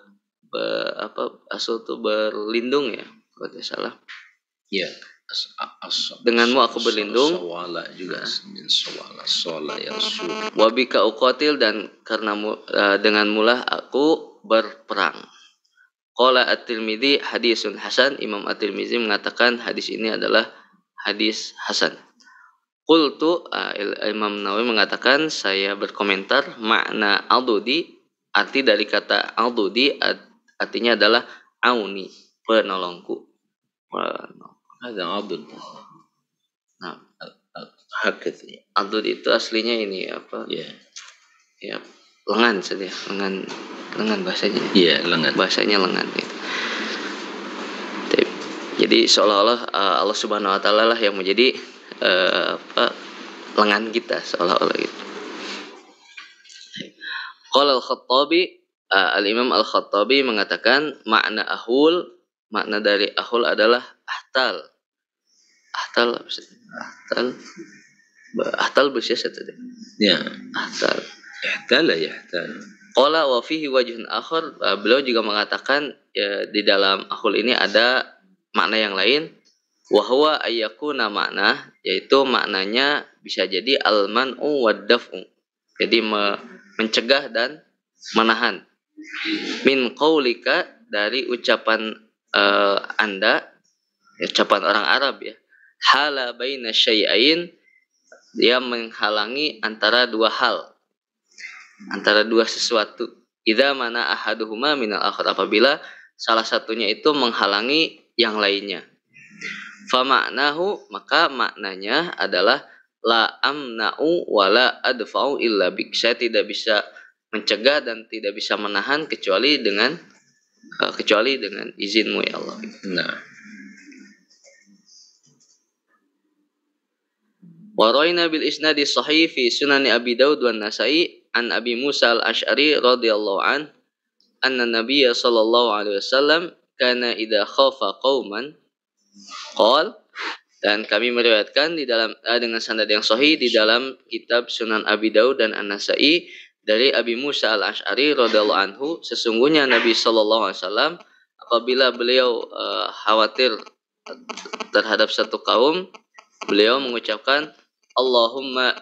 be, apa asul tuh berlindung ya kalau tidak salah iya yeah Denganmu aku berlindung. juga. Wabika ya uqatil dan karena e, dengan mulah aku berperang. Qala at-Tirmidzi hadisun hasan. Imam at-Tirmidzi mengatakan hadis ini adalah hadis hasan. Kultu uh, e, Imam Nawawi mengatakan saya berkomentar makna aldudi arti dari kata aldudi artinya adalah auni penolongku. Penolong. هذا عضد nah hakit adud itu aslinya ini apa ya yeah. ya lengan saja lengan lengan bahasanya iya yeah, lengan bahasanya lengan ya. itu jadi seolah-olah uh, Allah Subhanahu Wa Taala lah yang menjadi uh, apa lengan kita seolah-olah gitu kalau al Khattabi uh, eh, al Imam al Khattabi mengatakan makna ahul makna dari ahul adalah ahtal ahtal ahtal ahtal bersiasat tadi ya ahtal ahtal ya ahtal Qala wa fihi wajhun akhar eh, beliau juga mengatakan ya, di dalam ahul ini ada makna yang lain wahwa ayyakuna makna yaitu maknanya bisa jadi almanu dafu jadi me, mencegah dan menahan min qaulika dari ucapan uh, Anda ya, ucapan orang Arab ya hala baina syai'ain dia menghalangi antara dua hal antara dua sesuatu idza mana ahaduhuma minal akhir apabila salah satunya itu menghalangi yang lainnya fama'nahu maka maknanya adalah la amna'u wala adfa'u illa bik saya tidak bisa mencegah dan tidak bisa menahan kecuali dengan Eh, kecuali dengan izinmu ya Allah. Nah. Waraina bil isnadi sahih fi sunani Abi Daud wa Nasa'i an Abi Musa al-Ash'ari radhiyallahu an anna Nabi sallallahu alaihi wasallam kana idza khafa qauman qol dan kami meriwayatkan di dalam eh, dengan sanad yang sahih di dalam kitab Sunan Abi Daud dan An-Nasa'i dari Abi Musa al Ashari radhiallahu anhu sesungguhnya Nabi Shallallahu alaihi wasallam apabila beliau uh, khawatir terhadap satu kaum beliau mengucapkan Allahumma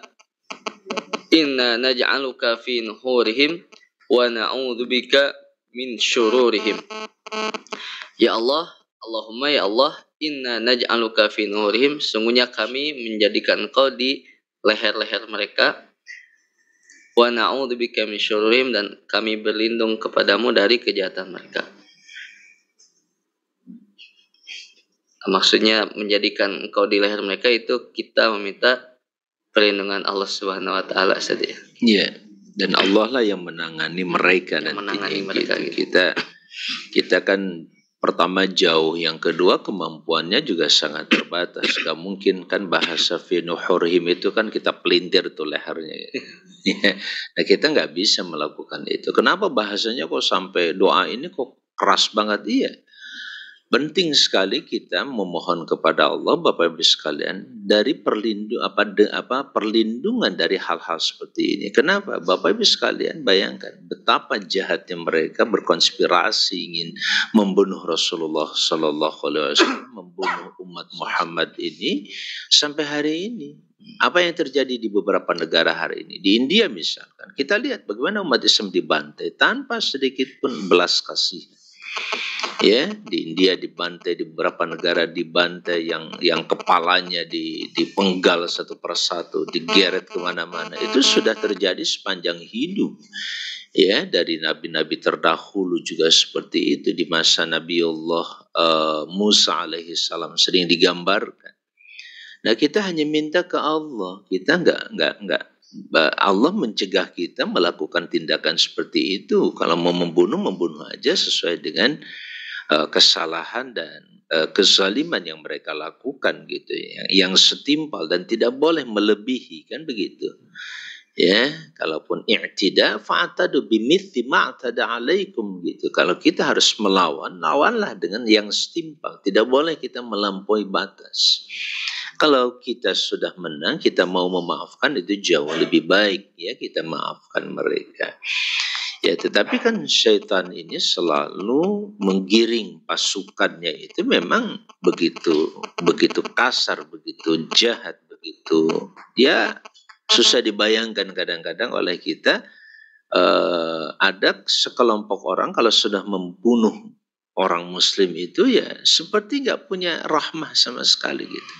inna naj'aluka fi nuhurihim wa na'udzubika min syururihim Ya Allah Allahumma ya Allah inna naj'aluka fi nuhurihim sungguhnya kami menjadikan engkau di leher-leher mereka wa na'udzubika min syururihim dan kami berlindung kepadamu dari kejahatan mereka. Maksudnya menjadikan engkau di leher mereka itu kita meminta perlindungan Allah Subhanahu wa taala saja. Iya. Yeah. Dan Allah lah yang menangani mereka yang dan menangani mereka gitu. gitu. kita kita kan Pertama jauh, yang kedua kemampuannya juga sangat terbatas. Gak mungkin kan bahasa Finuhurhim itu kan kita pelintir tuh lehernya. Ya. Iya. nah kita nggak bisa melakukan itu. Kenapa bahasanya kok sampai doa ini kok keras banget iya? Penting sekali kita memohon kepada Allah Bapak Ibu sekalian dari perlindung apa de, apa perlindungan dari hal-hal seperti ini. Kenapa? Bapak Ibu sekalian bayangkan betapa jahatnya mereka berkonspirasi ingin membunuh Rasulullah Shallallahu alaihi wasallam, membunuh umat Muhammad ini sampai hari ini. Apa yang terjadi di beberapa negara hari ini? Di India misalkan, kita lihat bagaimana umat Islam dibantai tanpa sedikit pun belas kasihan ya di India dibantai di beberapa negara dibantai yang yang kepalanya di dipenggal satu persatu digeret kemana-mana itu sudah terjadi sepanjang hidup ya dari nabi-nabi terdahulu juga seperti itu di masa Nabi Allah uh, Musa alaihissalam sering digambarkan. Nah kita hanya minta ke Allah kita nggak nggak nggak Allah mencegah kita melakukan tindakan seperti itu. Kalau mau membunuh, membunuh aja sesuai dengan uh, kesalahan dan uh, kezaliman yang mereka lakukan gitu ya. Yang setimpal dan tidak boleh melebihi kan begitu. Ya, kalaupun i'tida fa'tadu bimithli ma'tada alaikum gitu. Kalau kita harus melawan, lawanlah dengan yang setimpal. Tidak boleh kita melampaui batas. Kalau kita sudah menang, kita mau memaafkan itu jauh lebih baik ya kita maafkan mereka. Ya, tetapi kan syaitan ini selalu menggiring pasukannya itu memang begitu begitu kasar, begitu jahat, begitu ya susah dibayangkan kadang-kadang oleh kita eh, ada sekelompok orang kalau sudah membunuh orang muslim itu ya seperti nggak punya rahmah sama sekali gitu.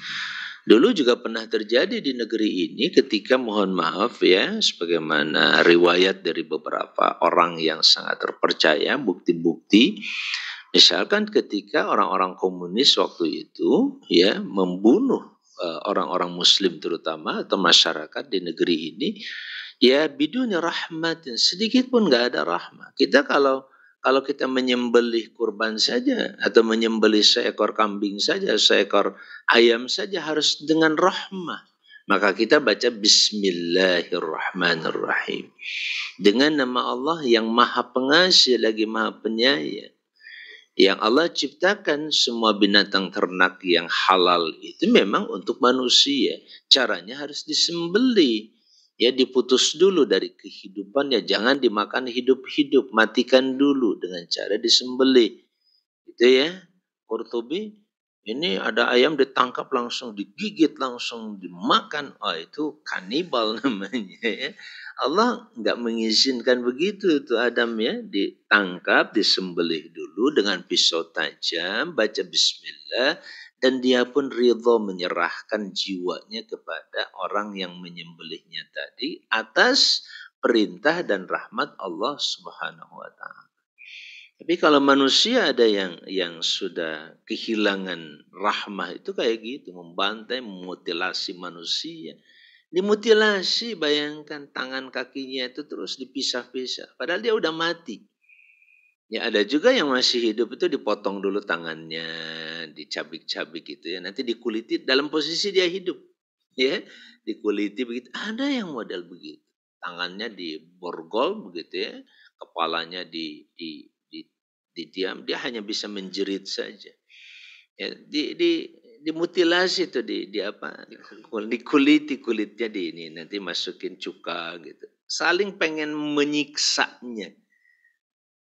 Dulu juga pernah terjadi di negeri ini ketika mohon maaf ya sebagaimana riwayat dari beberapa orang yang sangat terpercaya bukti-bukti misalkan ketika orang-orang komunis waktu itu ya membunuh eh, orang-orang uh, muslim terutama atau masyarakat di negeri ini ya bidunya rahmatin sedikit pun nggak ada rahmat kita kalau kalau kita menyembelih kurban saja atau menyembelih seekor kambing saja, seekor ayam saja harus dengan rahmah. Maka kita baca Bismillahirrahmanirrahim. Dengan nama Allah yang maha pengasih lagi maha penyayang. Yang Allah ciptakan semua binatang ternak yang halal itu memang untuk manusia. Caranya harus disembelih ya diputus dulu dari kehidupannya jangan dimakan hidup-hidup matikan dulu dengan cara disembelih gitu ya Kurtubi ini ada ayam ditangkap langsung digigit langsung dimakan oh itu kanibal namanya ya. Allah nggak mengizinkan begitu itu Adam ya ditangkap disembelih dulu dengan pisau tajam baca Bismillah dan dia pun ridho menyerahkan jiwanya kepada orang yang menyembelihnya tadi atas perintah dan rahmat Allah Subhanahu wa taala. Tapi kalau manusia ada yang yang sudah kehilangan rahmah itu kayak gitu, membantai, memutilasi manusia. Dimutilasi, bayangkan tangan kakinya itu terus dipisah-pisah. Padahal dia udah mati. Ya ada juga yang masih hidup itu dipotong dulu tangannya, dicabik-cabik gitu ya. Nanti dikuliti dalam posisi dia hidup. Ya, dikuliti begitu. Ada yang model begitu. Tangannya diborgol begitu ya, kepalanya di di di, di diam, dia hanya bisa menjerit saja. Ya, di di dimutilasi itu di di apa? Dikuliti kulitnya di ini nanti masukin cuka gitu. Saling pengen menyiksanya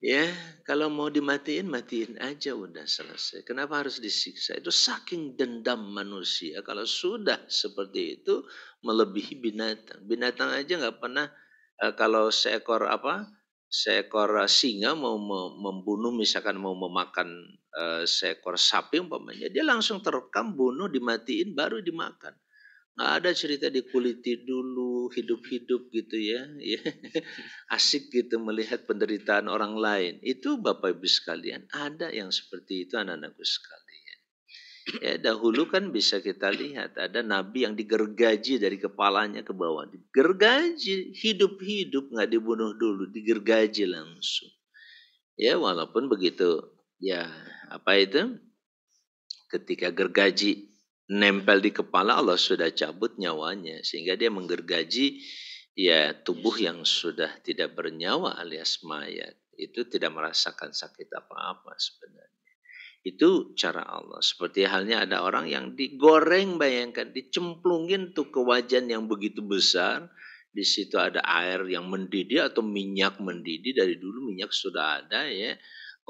Ya, kalau mau dimatiin, matiin aja udah selesai. Kenapa harus disiksa? Itu saking dendam manusia. Kalau sudah seperti itu, melebihi binatang. Binatang aja nggak pernah Eh, kalau seekor apa? Seekor singa mau membunuh, misalkan mau memakan eh, seekor sapi umpamanya, dia langsung terekam, bunuh, dimatiin, baru dimakan ada cerita di kuliti dulu hidup-hidup gitu ya, ya asik gitu melihat penderitaan orang lain itu bapak ibu sekalian ada yang seperti itu anak-anakku sekalian ya dahulu kan bisa kita lihat ada nabi yang digergaji dari kepalanya ke bawah digergaji hidup-hidup nggak dibunuh dulu digergaji langsung ya walaupun begitu ya apa itu ketika gergaji nempel di kepala Allah sudah cabut nyawanya sehingga dia menggergaji ya tubuh iya. yang sudah tidak bernyawa alias mayat itu tidak merasakan sakit apa-apa sebenarnya. Itu cara Allah. Seperti halnya ada orang yang digoreng bayangkan, dicemplungin tuh ke wajan yang begitu besar, di situ ada air yang mendidih atau minyak mendidih dari dulu minyak sudah ada ya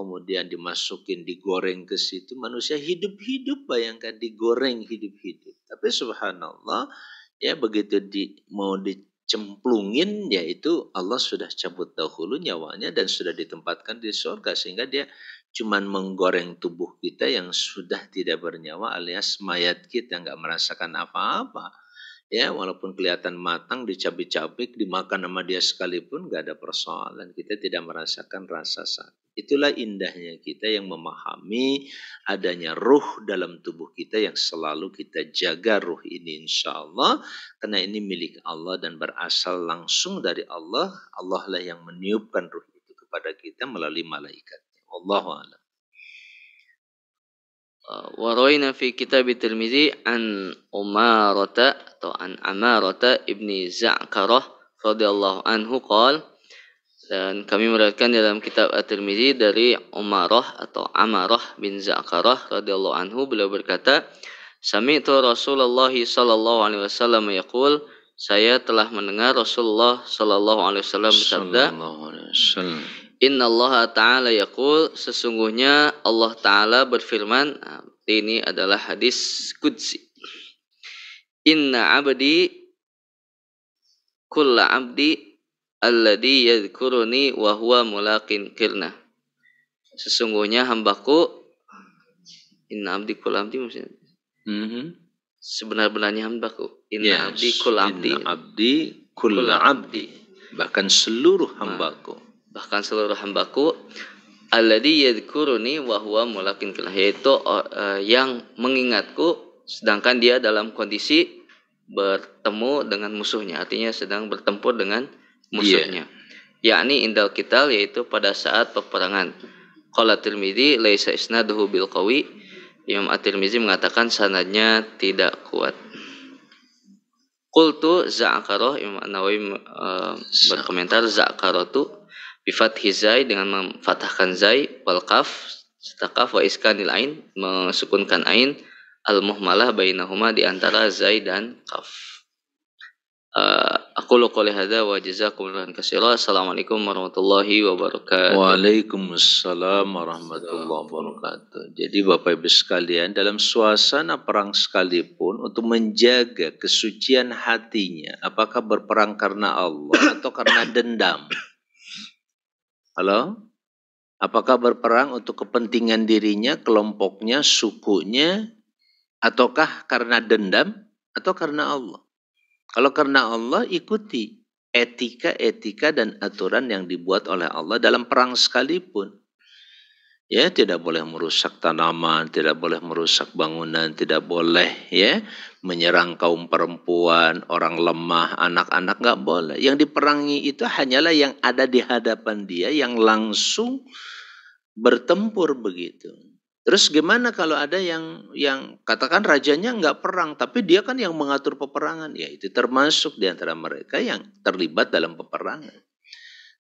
kemudian dimasukin, digoreng ke situ. Manusia hidup-hidup, bayangkan digoreng hidup-hidup. Tapi subhanallah, ya begitu di, mau dicemplungin, yaitu Allah sudah cabut dahulu nyawanya dan sudah ditempatkan di surga. Sehingga dia cuman menggoreng tubuh kita yang sudah tidak bernyawa alias mayat kita, nggak merasakan apa-apa ya walaupun kelihatan matang dicabik-cabik dimakan sama dia sekalipun nggak ada persoalan kita tidak merasakan rasa sakit itulah indahnya kita yang memahami adanya ruh dalam tubuh kita yang selalu kita jaga ruh ini insya Allah karena ini milik Allah dan berasal langsung dari Allah Allah lah yang meniupkan ruh itu kepada kita melalui malaikat Allah alam Waraina fi kitab Tirmizi an Umarata atau an Amarata ibni Za'karah radhiyallahu anhu qol dan kami meriwayatkan dalam kitab At-Tirmizi dari Umarah atau Amarah bin Za'karah radhiyallahu anhu beliau berkata Sami'tu Rasulullah sallallahu alaihi wasallam yaqul saya telah mendengar Rasulullah sallallahu alaihi wasallam bersabda Inna Allah Ta'ala yakul sesungguhnya Allah Ta'ala berfirman nah, ini adalah hadis kudsi Inna abdi kulla abdi alladhi yadkuruni wa mulaqin kirna sesungguhnya hambaku inna abdi kulla abdi maksudnya mm -hmm. sebenar-benarnya hambaku inna yes. abdi kulla abdi inna abdi kulla abdi bahkan seluruh nah. hambaku nah bahkan seluruh hambaku alladhi yadhkuruni wa huwa mulakin kilah yaitu eh, yang mengingatku sedangkan dia dalam kondisi bertemu dengan musuhnya artinya sedang bertempur dengan iya. musuhnya yeah. yakni indal kital yaitu pada saat peperangan qala tirmidzi laisa isnaduhu bil qawi Imam At-Tirmizi mengatakan sanadnya tidak kuat Kultu za'akaroh Imam Nawawi uh, eh, berkomentar tuh bifat hizai dengan memfatahkan zai wal kaf setakaf wa iskanil ain mesukunkan ain al muhmalah bainahuma di antara zai dan kaf. Uh, aku lakukan qouli hadza wa jazakumullahu katsira. Assalamualaikum warahmatullahi wabarakatuh. Waalaikumsalam warahmatullahi wabarakatuh. Jadi Bapak Ibu sekalian, dalam suasana perang sekalipun untuk menjaga kesucian hatinya, apakah berperang karena Allah atau karena dendam? Halo? Apakah berperang untuk kepentingan dirinya, kelompoknya, sukunya, ataukah karena dendam, atau karena Allah? Kalau karena Allah, ikuti etika-etika dan aturan yang dibuat oleh Allah dalam perang sekalipun. Ya, tidak boleh merusak tanaman, tidak boleh merusak bangunan, tidak boleh ya menyerang kaum perempuan, orang lemah, anak-anak nggak boleh. Yang diperangi itu hanyalah yang ada di hadapan dia yang langsung bertempur begitu. Terus gimana kalau ada yang yang katakan rajanya nggak perang, tapi dia kan yang mengatur peperangan, ya itu termasuk di antara mereka yang terlibat dalam peperangan.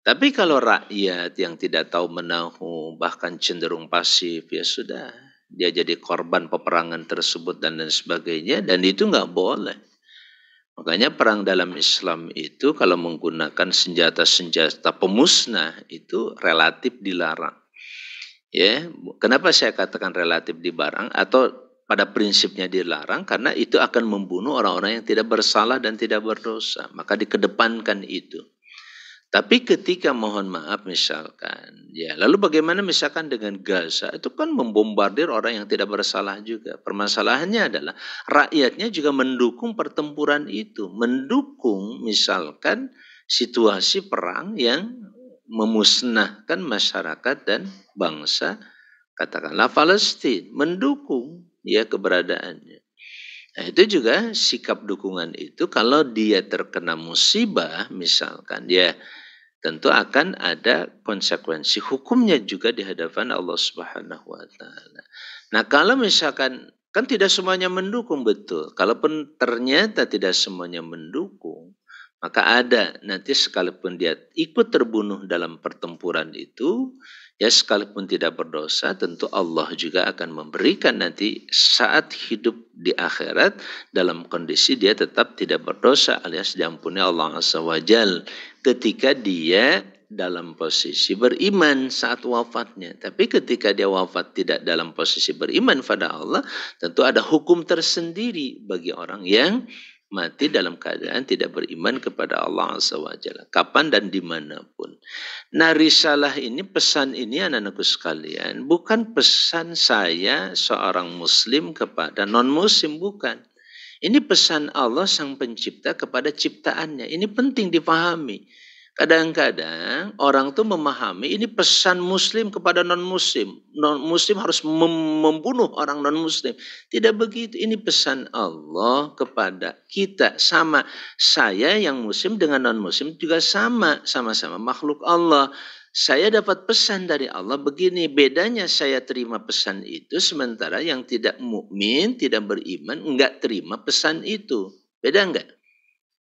Tapi kalau rakyat yang tidak tahu menahu, bahkan cenderung pasif, ya sudah dia jadi korban peperangan tersebut dan lain sebagainya dan itu nggak boleh makanya perang dalam Islam itu kalau menggunakan senjata-senjata pemusnah itu relatif dilarang ya kenapa saya katakan relatif dilarang atau pada prinsipnya dilarang karena itu akan membunuh orang-orang yang tidak bersalah dan tidak berdosa maka dikedepankan itu tapi ketika mohon maaf misalkan, ya lalu bagaimana misalkan dengan Gaza itu kan membombardir orang yang tidak bersalah juga. Permasalahannya adalah rakyatnya juga mendukung pertempuran itu, mendukung misalkan situasi perang yang memusnahkan masyarakat dan bangsa katakanlah Palestina, mendukung ya keberadaannya. Nah, itu juga sikap dukungan itu kalau dia terkena musibah misalkan ya tentu akan ada konsekuensi hukumnya juga di hadapan Allah Subhanahu wa taala. Nah, kalau misalkan kan tidak semuanya mendukung betul. Kalaupun ternyata tidak semuanya mendukung, maka ada nanti sekalipun dia ikut terbunuh dalam pertempuran itu, Ya sekalipun tidak berdosa tentu Allah juga akan memberikan nanti saat hidup di akhirat dalam kondisi dia tetap tidak berdosa alias diampuni Allah Azza ketika dia dalam posisi beriman saat wafatnya. Tapi ketika dia wafat tidak dalam posisi beriman pada Allah, tentu ada hukum tersendiri bagi orang yang mati dalam keadaan tidak beriman kepada Allah SWT. Kapan dan dimanapun. Nah risalah ini, pesan ini anak-anakku sekalian, bukan pesan saya seorang muslim kepada non-muslim, bukan. Ini pesan Allah sang pencipta kepada ciptaannya. Ini penting dipahami kadang-kadang orang tuh memahami ini pesan muslim kepada non muslim non muslim harus mem membunuh orang non muslim tidak begitu ini pesan Allah kepada kita sama saya yang muslim dengan non muslim juga sama sama-sama makhluk Allah saya dapat pesan dari Allah begini bedanya saya terima pesan itu sementara yang tidak mukmin tidak beriman enggak terima pesan itu beda enggak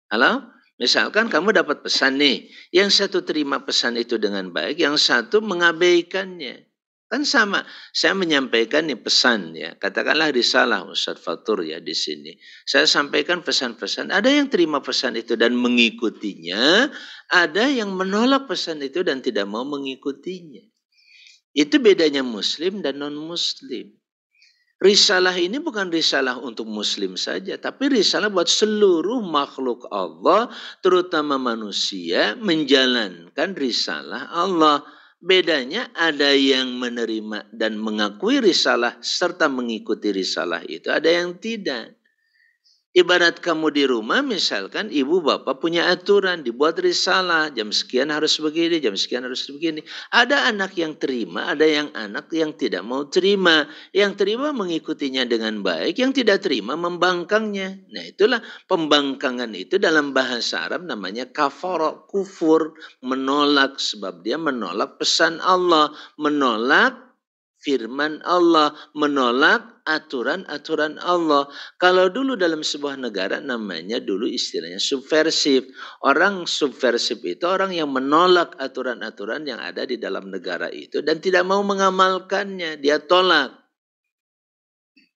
halo Misalkan kamu dapat pesan nih, yang satu terima pesan itu dengan baik, yang satu mengabaikannya. Kan sama, saya menyampaikan nih pesan ya, katakanlah risalah Ustaz Fatur ya di sini. Saya sampaikan pesan-pesan, ada yang terima pesan itu dan mengikutinya, ada yang menolak pesan itu dan tidak mau mengikutinya. Itu bedanya muslim dan non-muslim. Risalah ini bukan risalah untuk muslim saja, tapi risalah buat seluruh makhluk Allah, terutama manusia, menjalankan risalah Allah. Bedanya ada yang menerima dan mengakui risalah serta mengikuti risalah itu, ada yang tidak. Ibarat kamu di rumah misalkan ibu bapak punya aturan dibuat risalah jam sekian harus begini jam sekian harus begini. Ada anak yang terima, ada yang anak yang tidak mau terima. Yang terima mengikutinya dengan baik, yang tidak terima membangkangnya. Nah itulah pembangkangan itu dalam bahasa Arab namanya kafara kufur menolak sebab dia menolak pesan Allah menolak firman Allah, menolak aturan-aturan Allah. Kalau dulu dalam sebuah negara namanya dulu istilahnya subversif. Orang subversif itu orang yang menolak aturan-aturan yang ada di dalam negara itu dan tidak mau mengamalkannya, dia tolak.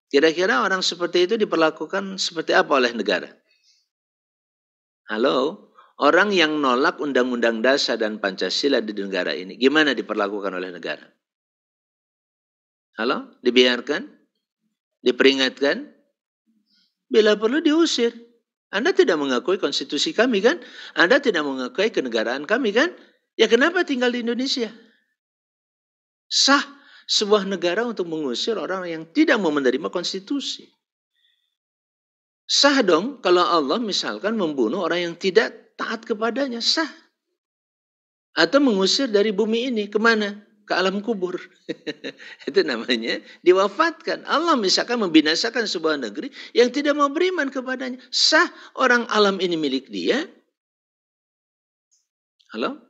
Kira-kira orang seperti itu diperlakukan seperti apa oleh negara? Halo, orang yang nolak undang-undang dasar dan Pancasila di negara ini, gimana diperlakukan oleh negara? Halo, dibiarkan, diperingatkan, bila perlu diusir. Anda tidak mengakui konstitusi kami kan? Anda tidak mengakui kenegaraan kami kan? Ya kenapa tinggal di Indonesia? Sah sebuah negara untuk mengusir orang yang tidak mau menerima konstitusi. Sah dong kalau Allah misalkan membunuh orang yang tidak taat kepadanya, sah. Atau mengusir dari bumi ini, kemana? ke alam kubur. itu namanya diwafatkan. Allah misalkan membinasakan sebuah negeri yang tidak mau beriman kepadanya. Sah orang alam ini milik dia. Halo?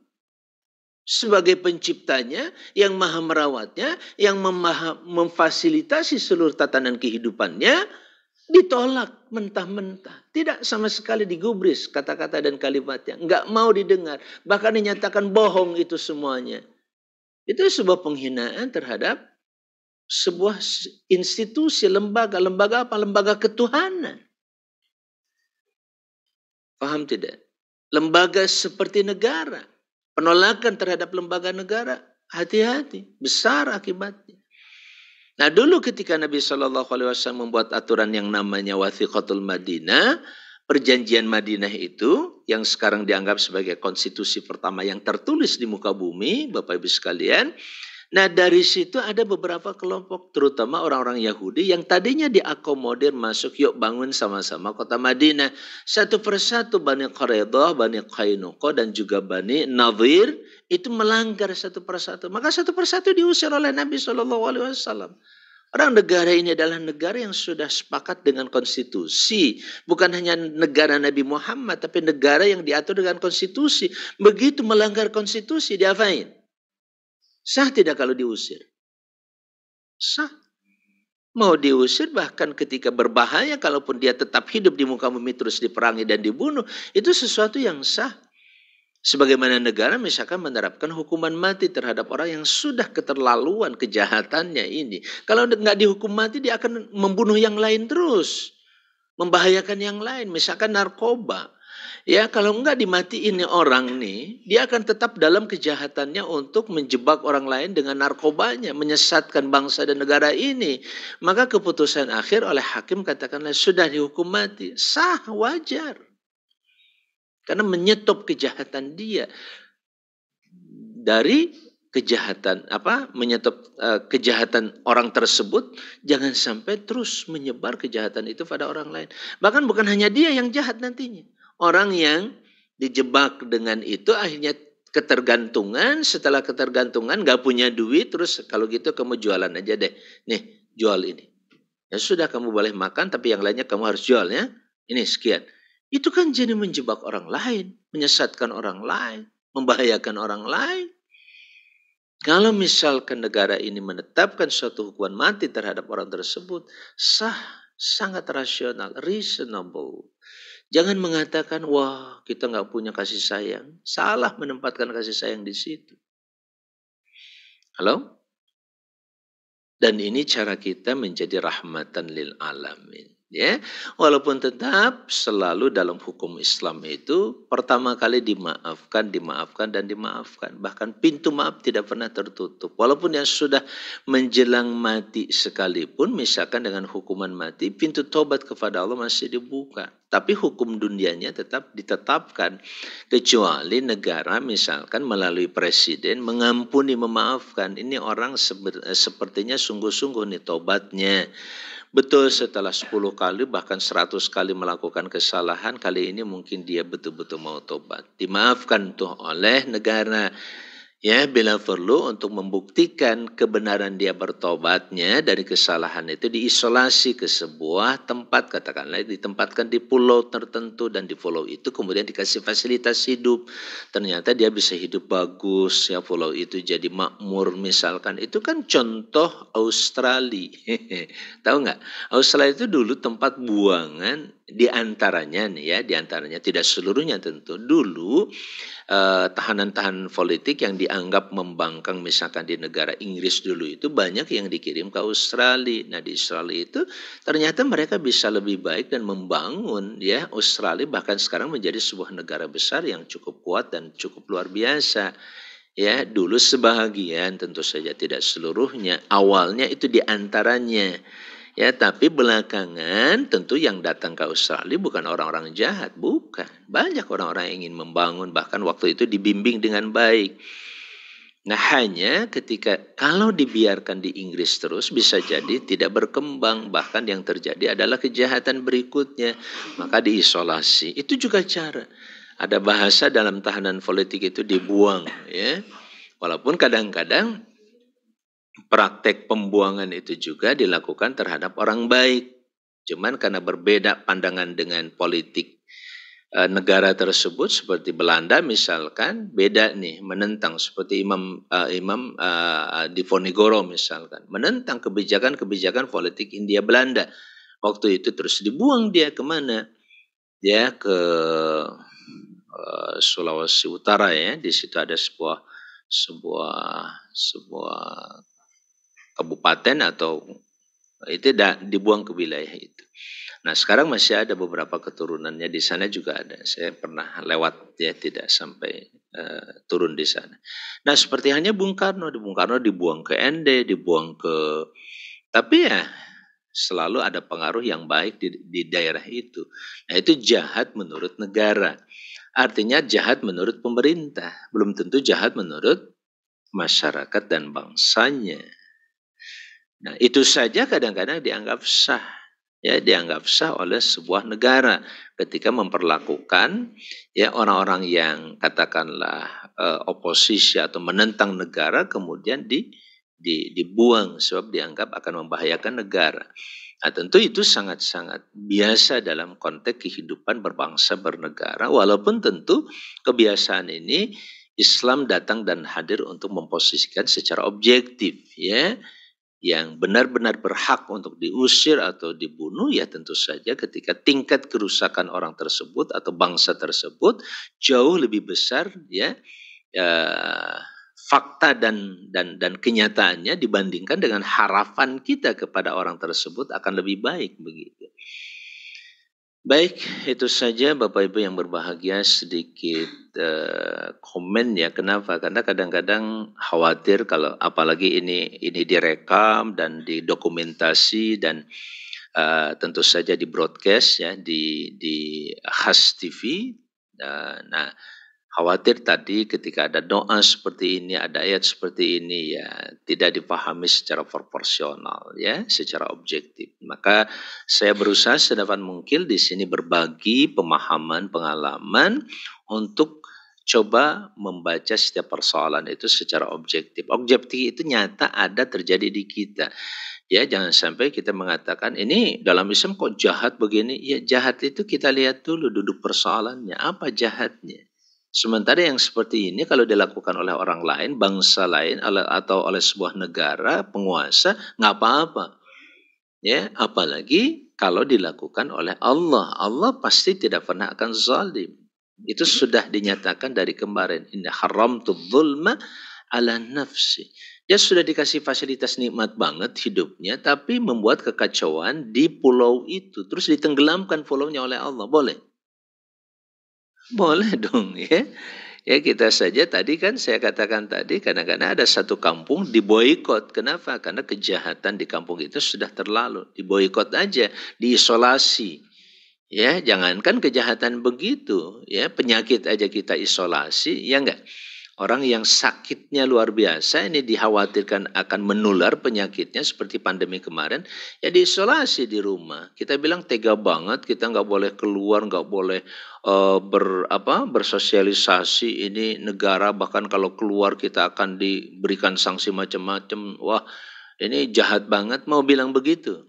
Sebagai penciptanya, yang maha merawatnya, yang memaha, memfasilitasi seluruh tatanan kehidupannya, ditolak mentah-mentah. Tidak sama sekali digubris kata-kata dan kalimatnya. Nggak mau didengar. Bahkan dinyatakan bohong itu semuanya. Itu sebuah penghinaan terhadap sebuah institusi, lembaga. Lembaga apa? Lembaga ketuhanan. Paham tidak? Lembaga seperti negara. Penolakan terhadap lembaga negara, hati-hati. Besar akibatnya. Nah dulu ketika Nabi Shallallahu Alaihi Wasallam membuat aturan yang namanya wathiqatul Madinah, perjanjian Madinah itu yang sekarang dianggap sebagai konstitusi pertama yang tertulis di muka bumi, Bapak Ibu sekalian. Nah dari situ ada beberapa kelompok terutama orang-orang Yahudi yang tadinya diakomodir masuk yuk bangun sama-sama kota Madinah. Satu persatu Bani Qaredah, Bani Qainuqa dan juga Bani Nadir itu melanggar satu persatu. Maka satu persatu diusir oleh Nabi Shallallahu Alaihi Wasallam. Orang negara ini adalah negara yang sudah sepakat dengan konstitusi. Bukan hanya negara Nabi Muhammad, tapi negara yang diatur dengan konstitusi. Begitu melanggar konstitusi, diapain? Sah tidak kalau diusir? Sah. Mau diusir bahkan ketika berbahaya, kalaupun dia tetap hidup di muka bumi terus diperangi dan dibunuh, itu sesuatu yang sah. Sebagaimana negara misalkan menerapkan hukuman mati terhadap orang yang sudah keterlaluan kejahatannya ini. Kalau nggak dihukum mati dia akan membunuh yang lain terus. Membahayakan yang lain misalkan narkoba. Ya kalau nggak dimatiin nih orang nih, dia akan tetap dalam kejahatannya untuk menjebak orang lain dengan narkobanya, menyesatkan bangsa dan negara ini. Maka keputusan akhir oleh hakim katakanlah sudah dihukum mati, sah wajar. Karena menyetop kejahatan dia dari kejahatan apa menyetop uh, kejahatan orang tersebut jangan sampai terus menyebar kejahatan itu pada orang lain. Bahkan bukan hanya dia yang jahat nantinya. Orang yang dijebak dengan itu akhirnya ketergantungan setelah ketergantungan gak punya duit terus kalau gitu kamu jualan aja deh nih jual ini ya sudah kamu boleh makan tapi yang lainnya kamu harus jualnya ini sekian itu kan jadi menjebak orang lain, menyesatkan orang lain, membahayakan orang lain. Kalau misalkan negara ini menetapkan suatu hukuman mati terhadap orang tersebut, sah, sangat rasional, reasonable. Jangan mengatakan, wah kita nggak punya kasih sayang. Salah menempatkan kasih sayang di situ. Halo? Dan ini cara kita menjadi rahmatan lil alamin ya walaupun tetap selalu dalam hukum Islam itu pertama kali dimaafkan dimaafkan dan dimaafkan bahkan pintu maaf tidak pernah tertutup walaupun yang sudah menjelang mati sekalipun misalkan dengan hukuman mati pintu tobat kepada Allah masih dibuka tapi hukum dunianya tetap ditetapkan kecuali negara misalkan melalui presiden mengampuni memaafkan ini orang sepertinya sungguh-sungguh nih tobatnya Betul setelah 10 kali bahkan 100 kali melakukan kesalahan kali ini mungkin dia betul-betul mau tobat. Dimaafkan tuh oleh negara ya bila perlu untuk membuktikan kebenaran dia bertobatnya dari kesalahan itu diisolasi ke sebuah tempat katakanlah ditempatkan di pulau tertentu dan di pulau itu kemudian dikasih fasilitas hidup ternyata dia bisa hidup bagus ya pulau itu jadi makmur misalkan itu kan contoh Australia tahu nggak Australia itu dulu tempat buangan di antaranya nih ya, di antaranya tidak seluruhnya tentu. Dulu tahanan tahan eh, politik yang dianggap membangkang misalkan di negara Inggris dulu itu banyak yang dikirim ke Australia. Nah, di Australia itu ternyata mereka bisa lebih baik dan membangun ya Australia bahkan sekarang menjadi sebuah negara besar yang cukup kuat dan cukup luar biasa. Ya, dulu sebahagian tentu saja tidak seluruhnya. Awalnya itu di antaranya Ya, tapi belakangan tentu yang datang ke Australia bukan orang-orang jahat, bukan. Banyak orang-orang yang ingin membangun bahkan waktu itu dibimbing dengan baik. Nah, hanya ketika kalau dibiarkan di Inggris terus bisa jadi tidak berkembang, bahkan yang terjadi adalah kejahatan berikutnya, maka diisolasi. Itu juga cara. Ada bahasa dalam tahanan politik itu dibuang, ya. Walaupun kadang-kadang praktek pembuangan itu juga dilakukan terhadap orang baik. Cuman karena berbeda pandangan dengan politik e, negara tersebut seperti Belanda misalkan beda nih menentang seperti Imam e, Imam uh, Diponegoro misalkan menentang kebijakan-kebijakan politik India Belanda. Waktu itu terus dibuang dia kemana? ya ke e, Sulawesi Utara ya. Di situ ada sebuah sebuah sebuah kabupaten atau itu tidak dibuang ke wilayah itu. Nah sekarang masih ada beberapa keturunannya di sana juga ada. Saya pernah lewat ya tidak sampai uh, turun di sana. Nah seperti hanya Bung Karno, di Bung Karno dibuang ke ND, dibuang ke tapi ya selalu ada pengaruh yang baik di, di daerah itu. Nah itu jahat menurut negara. Artinya jahat menurut pemerintah, belum tentu jahat menurut masyarakat dan bangsanya. Nah, itu saja kadang-kadang dianggap sah ya dianggap sah oleh sebuah negara ketika memperlakukan ya orang-orang yang katakanlah eh, oposisi atau menentang negara kemudian di, di dibuang sebab dianggap akan membahayakan negara. Nah, tentu itu sangat-sangat biasa dalam konteks kehidupan berbangsa bernegara walaupun tentu kebiasaan ini Islam datang dan hadir untuk memposisikan secara objektif ya yang benar-benar berhak untuk diusir atau dibunuh ya tentu saja ketika tingkat kerusakan orang tersebut atau bangsa tersebut jauh lebih besar ya eh, fakta dan dan dan kenyataannya dibandingkan dengan harapan kita kepada orang tersebut akan lebih baik begitu. Baik, itu saja Bapak Ibu yang berbahagia sedikit uh, komen ya. Kenapa? Karena kadang-kadang khawatir kalau apalagi ini ini direkam dan didokumentasi dan uh, tentu saja di broadcast ya di di khas TV. Uh, eh, nah, khawatir tadi ketika ada doa seperti ini, ada ayat seperti ini ya tidak dipahami secara proporsional ya, secara objektif. Maka saya berusaha sedapat mungkin di sini berbagi pemahaman, pengalaman untuk coba membaca setiap persoalan itu secara objektif. Objektif itu nyata ada terjadi di kita. Ya, jangan sampai kita mengatakan ini dalam Islam kok jahat begini. Ya, jahat itu kita lihat dulu duduk persoalannya, apa jahatnya. Sementara yang seperti ini kalau dilakukan oleh orang lain, bangsa lain atau oleh sebuah negara, penguasa, nggak apa-apa. Ya, apalagi kalau dilakukan oleh Allah. Allah pasti tidak pernah akan zalim. Itu sudah dinyatakan dari kemarin. Inna haramtu zulma ala nafsi. Ya sudah dikasih fasilitas nikmat banget hidupnya, tapi membuat kekacauan di pulau itu. Terus ditenggelamkan pulaunya oleh Allah. Boleh. Boleh dong ya. Ya kita saja tadi kan saya katakan tadi kadang-kadang ada satu kampung diboikot. Kenapa? Karena kejahatan di kampung itu sudah terlalu. Diboikot aja, diisolasi. Ya, jangankan kejahatan begitu, ya penyakit aja kita isolasi, ya enggak? Orang yang sakitnya luar biasa ini dikhawatirkan akan menular penyakitnya seperti pandemi kemarin, ya diisolasi di rumah. Kita bilang tega banget, kita nggak boleh keluar, nggak boleh uh, ber apa bersosialisasi. Ini negara bahkan kalau keluar kita akan diberikan sanksi macam-macam. Wah, ini jahat banget mau bilang begitu.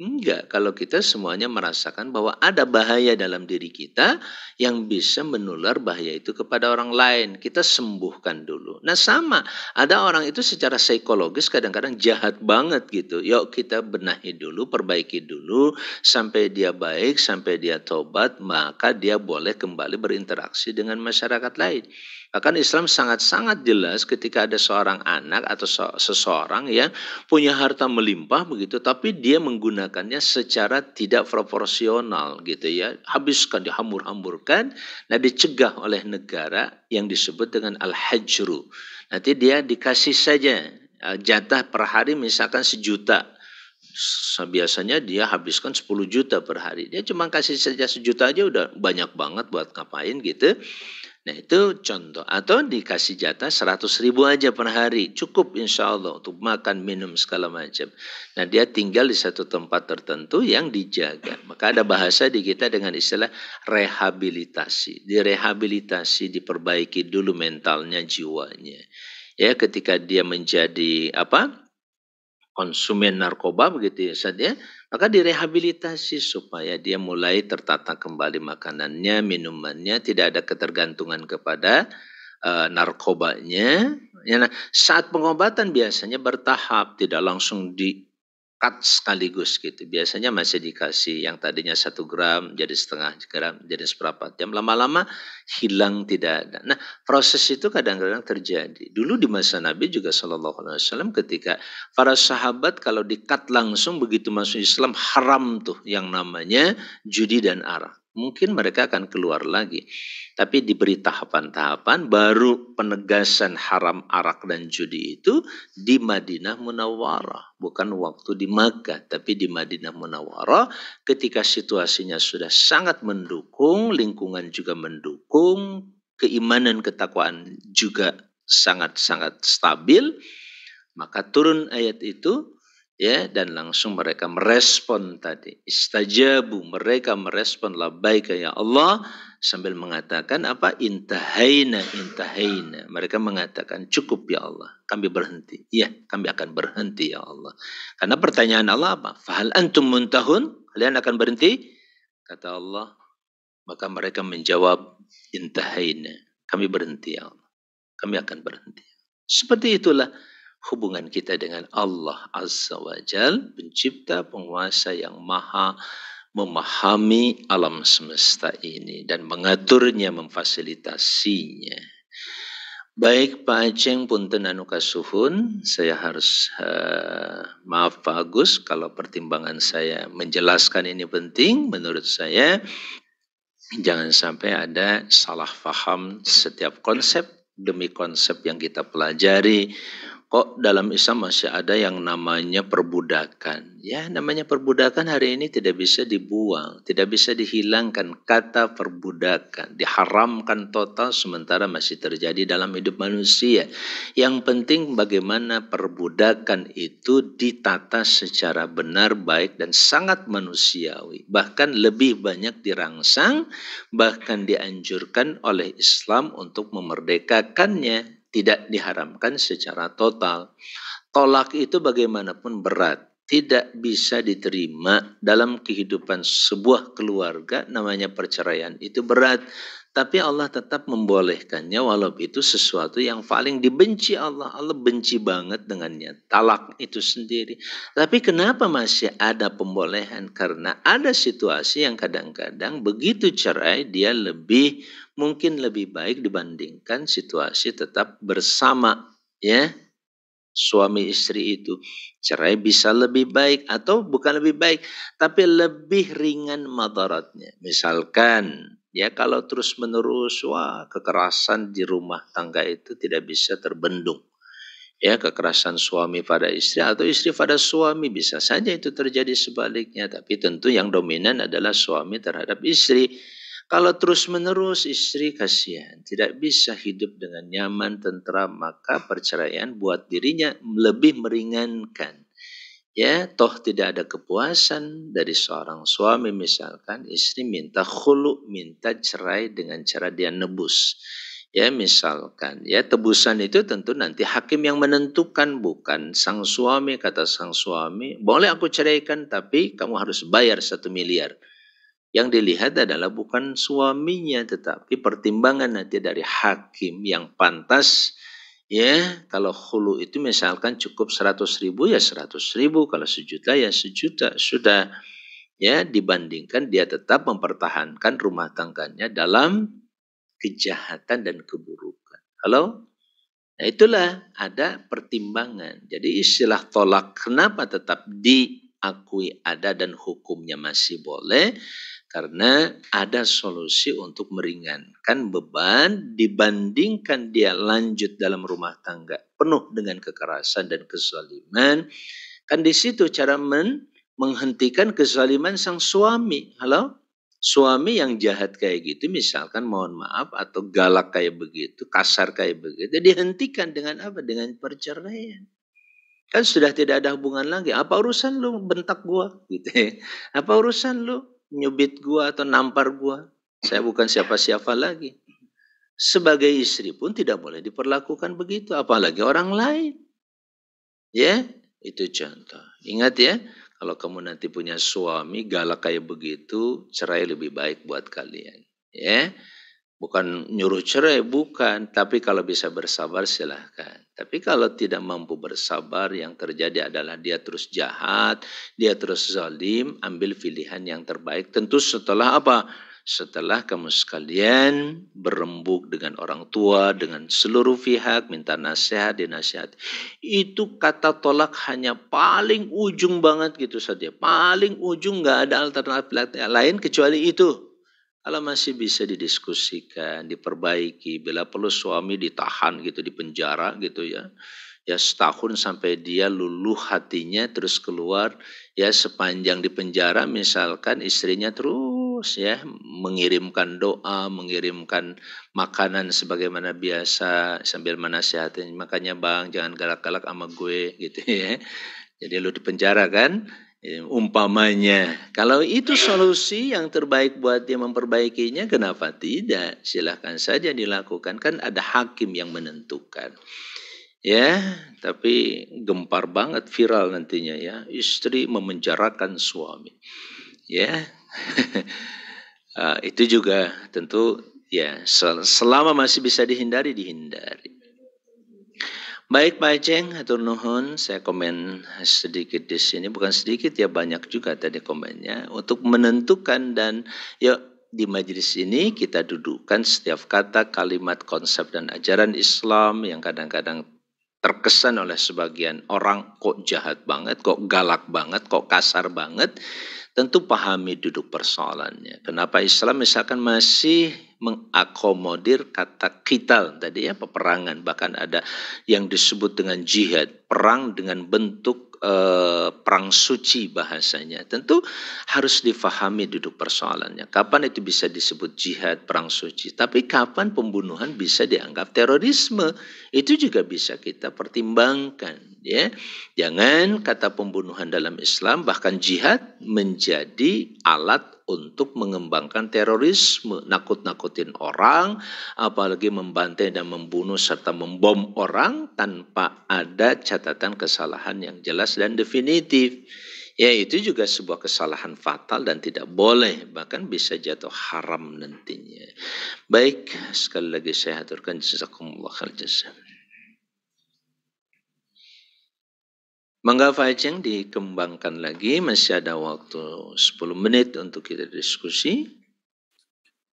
Enggak, kalau kita semuanya merasakan bahwa ada bahaya dalam diri kita yang bisa menular bahaya itu kepada orang lain. Kita sembuhkan dulu. Nah sama, ada orang itu secara psikologis kadang-kadang jahat banget gitu. Yuk kita benahi dulu, perbaiki dulu sampai dia baik, sampai dia tobat, maka dia boleh kembali berinteraksi dengan masyarakat lain. Bahkan Islam sangat-sangat jelas ketika ada seorang anak atau seseorang yang punya harta melimpah begitu tapi dia menggunakannya secara tidak proporsional gitu ya. Habiskan dihambur-hamburkan nah dicegah oleh negara yang disebut dengan al-hajru. Nanti dia dikasih saja eh, jatah per hari misalkan sejuta biasanya dia habiskan 10 juta per hari. Dia cuma kasih saja sejuta aja udah banyak banget buat ngapain gitu. Nah itu contoh. Atau dikasih jatah 100 ribu aja per hari. Cukup insya Allah untuk makan, minum, segala macam. Nah dia tinggal di satu tempat tertentu yang dijaga. Maka ada bahasa di kita dengan istilah rehabilitasi. Direhabilitasi, diperbaiki dulu mentalnya, jiwanya. Ya ketika dia menjadi apa konsumen narkoba begitu ya Saat dia ya. Maka direhabilitasi supaya dia mulai tertata kembali makanannya, minumannya, tidak ada ketergantungan kepada uh, narkobanya. Ya, nah, saat pengobatan biasanya bertahap, tidak langsung di cut sekaligus gitu. Biasanya masih dikasih yang tadinya satu gram jadi setengah gram jadi seperempat jam. Lama-lama hilang tidak ada. Nah proses itu kadang-kadang terjadi. Dulu di masa Nabi juga Shallallahu Alaihi Wasallam ketika para sahabat kalau dikat langsung begitu masuk Islam haram tuh yang namanya judi dan arak mungkin mereka akan keluar lagi. Tapi diberi tahapan-tahapan baru penegasan haram arak dan judi itu di Madinah Munawarah. Bukan waktu di Makkah, tapi di Madinah Munawarah ketika situasinya sudah sangat mendukung, lingkungan juga mendukung, keimanan ketakwaan juga sangat-sangat stabil, maka turun ayat itu ya dan langsung mereka merespon tadi istajabu mereka merespon labbaika ya Allah sambil mengatakan apa intahaina intahaina mereka mengatakan cukup ya Allah kami berhenti ya kami akan berhenti ya Allah karena pertanyaan Allah apa fahal antum muntahun kalian akan berhenti kata Allah maka mereka menjawab intahaina kami berhenti ya Allah kami akan berhenti seperti itulah hubungan kita dengan Allah Azza wa Jal, pencipta penguasa yang maha memahami alam semesta ini dan mengaturnya, memfasilitasinya. Baik Pak Aceng pun tenanuka Suhun, saya harus uh, maaf Pak Agus kalau pertimbangan saya menjelaskan ini penting menurut saya. Jangan sampai ada salah faham setiap konsep demi konsep yang kita pelajari kok dalam Islam masih ada yang namanya perbudakan. Ya, namanya perbudakan hari ini tidak bisa dibuang, tidak bisa dihilangkan kata perbudakan, diharamkan total sementara masih terjadi dalam hidup manusia. Yang penting bagaimana perbudakan itu ditata secara benar, baik dan sangat manusiawi. Bahkan lebih banyak dirangsang, bahkan dianjurkan oleh Islam untuk memerdekakannya tidak diharamkan secara total. Tolak itu bagaimanapun berat, tidak bisa diterima dalam kehidupan sebuah keluarga namanya perceraian itu berat. Tapi Allah tetap membolehkannya walau itu sesuatu yang paling dibenci Allah. Allah benci banget dengannya. Talak itu sendiri. Tapi kenapa masih ada pembolehan? Karena ada situasi yang kadang-kadang begitu cerai dia lebih mungkin lebih baik dibandingkan situasi tetap bersama ya suami istri itu cerai bisa lebih baik atau bukan lebih baik tapi lebih ringan madaratnya misalkan ya kalau terus menerus wah kekerasan di rumah tangga itu tidak bisa terbendung ya kekerasan suami pada istri atau istri pada suami bisa saja itu terjadi sebaliknya tapi tentu yang dominan adalah suami terhadap istri kalau terus-menerus istri kasihan, tidak bisa hidup dengan nyaman, tentera, maka perceraian buat dirinya lebih meringankan. Ya, toh tidak ada kepuasan dari seorang suami misalkan istri minta khulu, minta cerai dengan cara dia nebus. Ya, misalkan ya tebusan itu tentu nanti hakim yang menentukan bukan sang suami kata sang suami, boleh aku ceraikan tapi kamu harus bayar satu miliar yang dilihat adalah bukan suaminya tetapi pertimbangan nanti dari hakim yang pantas ya kalau hulu itu misalkan cukup 100 ribu ya 100 ribu kalau sejuta ya sejuta sudah ya dibandingkan dia tetap mempertahankan rumah tangganya dalam kejahatan dan keburukan halo nah itulah ada pertimbangan jadi istilah tolak kenapa tetap diakui ada dan hukumnya masih boleh karena ada solusi untuk meringankan beban dibandingkan dia lanjut dalam rumah tangga penuh dengan kekerasan dan kezaliman. Kan di situ cara men menghentikan kezaliman sang suami. Halo? Suami yang jahat kayak gitu misalkan mohon maaf atau galak kayak begitu, kasar kayak begitu, dihentikan dengan apa? Dengan perceraian kan sudah tidak ada hubungan lagi apa urusan lu bentak gua gitu ya. apa urusan lu nyubit gua atau nampar gua. Saya bukan siapa-siapa lagi. Sebagai istri pun tidak boleh diperlakukan begitu, apalagi orang lain. Ya, itu contoh. Ingat ya, kalau kamu nanti punya suami galak kayak begitu, cerai lebih baik buat kalian. Ya. Bukan nyuruh cerai, bukan. Tapi kalau bisa bersabar silahkan. Tapi kalau tidak mampu bersabar, yang terjadi adalah dia terus jahat, dia terus zalim, ambil pilihan yang terbaik. Tentu setelah apa? Setelah kamu sekalian berembuk dengan orang tua, dengan seluruh pihak, minta nasihat, dinasihat. Itu kata tolak hanya paling ujung banget gitu saja. Paling ujung gak ada alternatif lain kecuali itu. Kalau masih bisa didiskusikan, diperbaiki, bila perlu suami ditahan gitu, di penjara gitu ya. Ya setahun sampai dia luluh hatinya terus keluar ya sepanjang di penjara misalkan istrinya terus ya mengirimkan doa, mengirimkan makanan sebagaimana biasa sambil menasihati makanya Bang jangan galak-galak sama gue gitu ya. Jadi lu di penjara kan, Eh, umpamanya. Kalau itu solusi yang terbaik buat dia memperbaikinya, kenapa tidak? Silahkan saja dilakukan. Kan ada hakim yang menentukan. Ya, tapi gempar banget viral nantinya ya. Istri memenjarakan suami. Ya, eh, itu juga tentu ya selama masih bisa dihindari dihindari. Baik Pak Eceng, hatur nuhun, saya komen sedikit di sini, bukan sedikit ya banyak juga tadi komennya untuk menentukan dan yuk ya, di majelis ini kita dudukkan setiap kata, kalimat, konsep dan ajaran Islam yang kadang-kadang terkesan oleh sebagian orang kok jahat banget, kok galak banget, kok kasar banget. Tentu pahami duduk persoalannya. Kenapa Islam misalkan masih mengakomodir kata kital tadi ya peperangan bahkan ada yang disebut dengan jihad perang dengan bentuk eh, perang suci bahasanya tentu harus difahami duduk persoalannya kapan itu bisa disebut jihad perang suci tapi kapan pembunuhan bisa dianggap terorisme itu juga bisa kita pertimbangkan ya. Jangan kata pembunuhan dalam Islam bahkan jihad menjadi alat untuk mengembangkan terorisme, nakut-nakutin orang, apalagi membantai dan membunuh serta membom orang tanpa ada catatan kesalahan yang jelas dan definitif. Ya itu juga sebuah kesalahan fatal dan tidak boleh bahkan bisa jatuh haram nantinya. Baik, sekali lagi saya haturkan jazakumullah khairan. Mangga Fajeng dikembangkan lagi, masih ada waktu 10 menit untuk kita diskusi.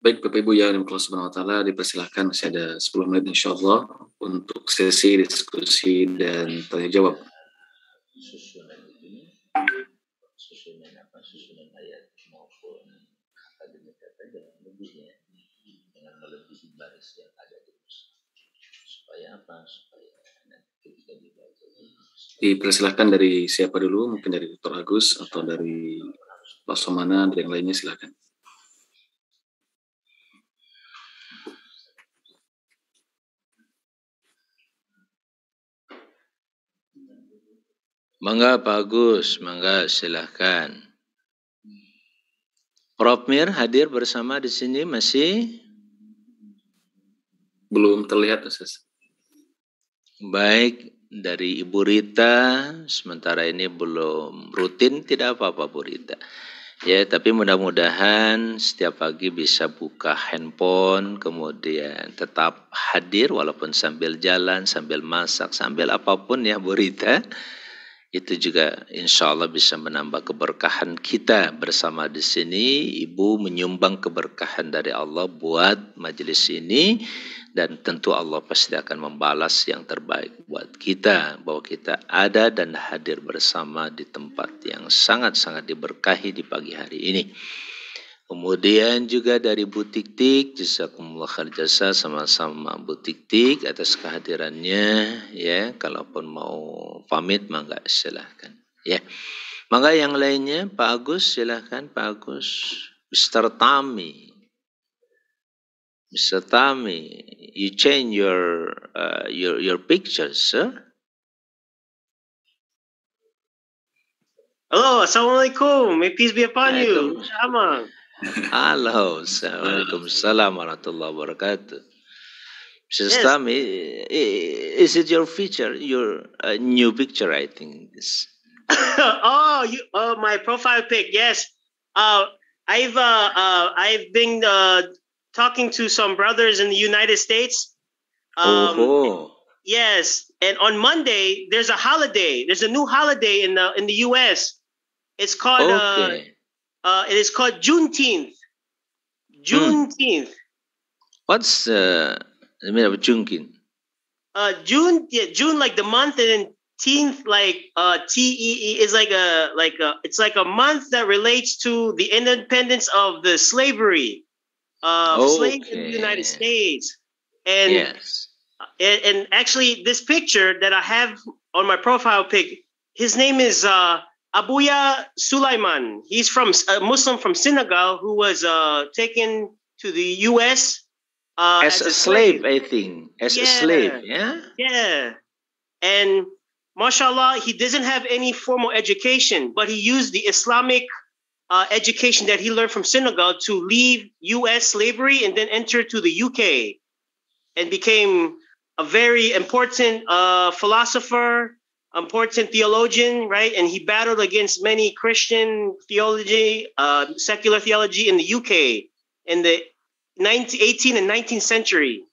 Baik Bapak Ibu yang Allah Subhanahu Wa Taala dipersilahkan masih ada 10 menit Insya Allah untuk sesi diskusi dan tanya jawab. Susunan ini, susunan apa, susunan ayat maupun akademik kata jangan lebih ya, jangan melebihi baris yang ada di supaya apa? Dipersilahkan dari siapa dulu, mungkin dari Dr. Agus atau dari Pak Somana, dari yang lainnya silahkan Mangga Pak Agus, mangga silahkan. Prof Mir hadir bersama di sini masih? Belum terlihat, Ustaz. Baik, dari Ibu Rita sementara ini belum rutin tidak apa-apa Bu Rita. Ya, tapi mudah-mudahan setiap pagi bisa buka handphone, kemudian tetap hadir walaupun sambil jalan, sambil masak, sambil apapun ya Bu Rita. Itu juga insya Allah bisa menambah keberkahan kita bersama di sini. Ibu menyumbang keberkahan dari Allah buat majelis ini dan tentu Allah pasti akan membalas yang terbaik buat kita bahwa kita ada dan hadir bersama di tempat yang sangat-sangat diberkahi di pagi hari ini. Kemudian juga dari Butik Tik, jazakumullah khair jasa sama-sama Butik Tik atas kehadirannya ya. Kalaupun mau pamit mangga silahkan ya. Mangga yang lainnya Pak Agus silahkan Pak Agus Mr. Tami Mr. Tommy, you change your uh, your your pictures, sir. Hello, assalamualaikum. May peace be upon you. Shama. Hello, assalamualaikum. Salam warahmatullahi wabarakatuh. Mr. Yes. Tommy, is it your feature, your uh, new picture? I think this. oh, you, oh, my profile pic. Yes. Uh, I've uh, uh, I've been uh, talking to some brothers in the United States. Oh, um, oh. Yes, and on Monday there's a holiday. There's a new holiday in the in the U.S. It's called uh, okay. uh, uh, it is called Juneteenth. Juneteenth. What's uh, the meaning of Juneteenth? Uh, June, yeah, June like the month, and then teenth like uh, T E E is like a like a it's like a month that relates to the independence of the slavery of uh, okay. slaves in the United States. And, yes. Uh, and, and actually, this picture that I have on my profile pic, his name is uh, Abuya Sulaiman. He's from a Muslim from Senegal who was uh, taken to the U.S. Uh, as, as, a slave, slave, I think. As yeah. a slave, yeah. Yeah, and mashallah, he doesn't have any formal education, but he used the Islamic uh, education that he learned from Senegal to leave U.S. slavery and then enter to the U.K. and became a very important uh, philosopher, important theologian, right? And he battled against many Christian theology, uh, secular theology in the U.K. in the 19, 18 and 19th century.